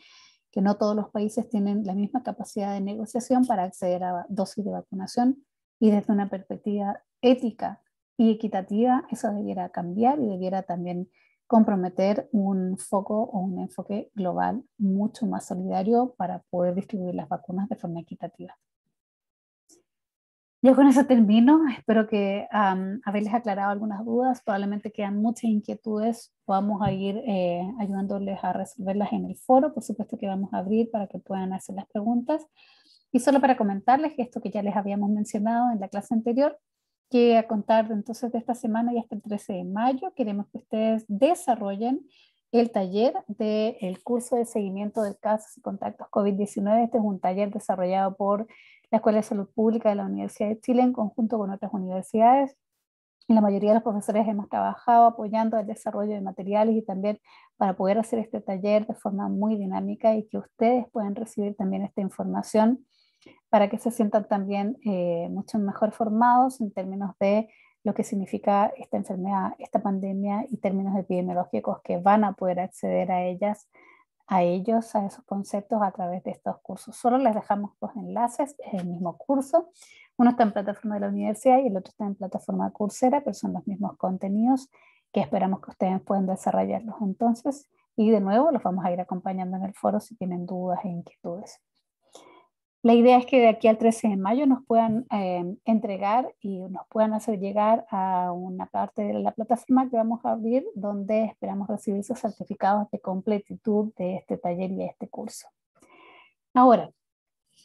que no todos los países tienen la misma capacidad de negociación para acceder a dosis de vacunación y desde una perspectiva ética y equitativa eso debiera cambiar y debiera también comprometer un foco o un enfoque global mucho más solidario para poder distribuir las vacunas de forma equitativa. Yo con eso termino. Espero que haberles aclarado algunas dudas. Probablemente quedan muchas inquietudes. Vamos a ir eh, ayudándoles a resolverlas en el foro. Por supuesto que vamos a abrir para que puedan hacer las preguntas. Y solo para comentarles esto que ya les habíamos mencionado en la clase anterior, que a contar entonces de esta semana y hasta el 13 de mayo queremos que ustedes desarrollen el taller del curso de seguimiento de casos y contactos COVID-19. Este es un taller desarrollado por la Escuela de Salud Pública de la Universidad de Chile en conjunto con otras universidades. la mayoría de los profesores hemos trabajado apoyando el desarrollo de materiales y también para poder hacer este taller de forma muy dinámica y que ustedes puedan recibir también esta información para que se sientan también eh, mucho mejor formados en términos de lo que significa esta enfermedad, esta pandemia y términos epidemiológicos que van a poder acceder a ellas, a ellos, a esos conceptos a través de estos cursos. Solo les dejamos los enlaces, es el mismo curso. Uno está en plataforma de la universidad y el otro está en plataforma cursera, pero son los mismos contenidos que esperamos que ustedes puedan desarrollarlos entonces. Y de nuevo los vamos a ir acompañando en el foro si tienen dudas e inquietudes. La idea es que de aquí al 13 de mayo nos puedan eh, entregar y nos puedan hacer llegar a una parte de la plataforma que vamos a abrir donde esperamos recibir esos certificados de completitud de este taller y de este curso. Ahora,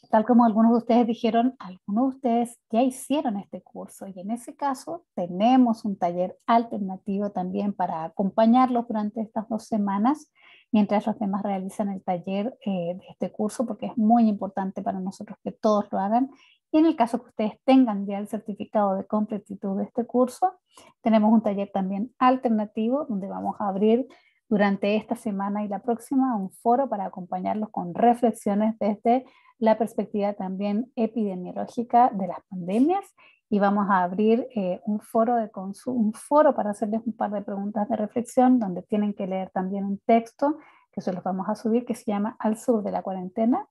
tal como algunos de ustedes dijeron, algunos de ustedes ya hicieron este curso y en ese caso tenemos un taller alternativo también para acompañarlos durante estas dos semanas mientras los demás realizan el taller eh, de este curso porque es muy importante para nosotros que todos lo hagan. Y en el caso que ustedes tengan ya el certificado de completitud de este curso, tenemos un taller también alternativo donde vamos a abrir durante esta semana y la próxima un foro para acompañarlos con reflexiones desde la perspectiva también epidemiológica de las pandemias y vamos a abrir eh, un, foro un foro para hacerles un par de preguntas de reflexión donde tienen que leer también un texto que se los vamos a subir que se llama Al sur de la cuarentena.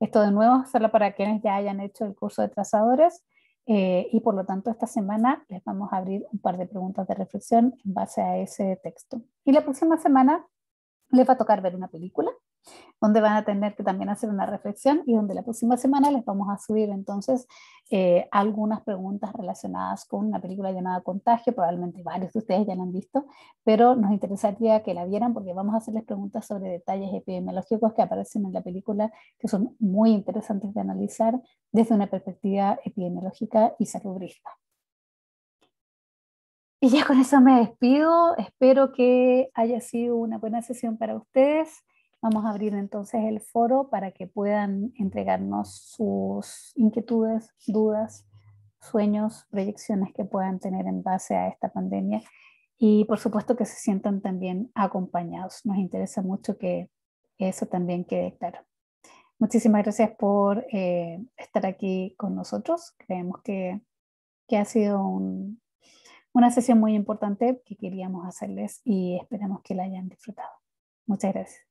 Esto de nuevo solo para quienes ya hayan hecho el curso de trazadores eh, y por lo tanto, esta semana les vamos a abrir un par de preguntas de reflexión en base a ese texto. Y la próxima semana les va a tocar ver una película donde van a tener que también hacer una reflexión y donde la próxima semana les vamos a subir entonces eh, algunas preguntas relacionadas con una película llamada Contagio, probablemente varios de ustedes ya la han visto, pero nos interesaría que la vieran porque vamos a hacerles preguntas sobre detalles epidemiológicos que aparecen en la película que son muy interesantes de analizar desde una perspectiva epidemiológica y salubrista. Y ya con eso me despido. Espero que haya sido una buena sesión para ustedes. Vamos a abrir entonces el foro para que puedan entregarnos sus inquietudes, dudas, sueños, proyecciones que puedan tener en base a esta pandemia y por supuesto que se sientan también acompañados. Nos interesa mucho que eso también quede claro. Muchísimas gracias por eh, estar aquí con nosotros. Creemos que, ha sido una sesión muy importante que queríamos hacerles y esperamos que la hayan disfrutado. Muchas gracias.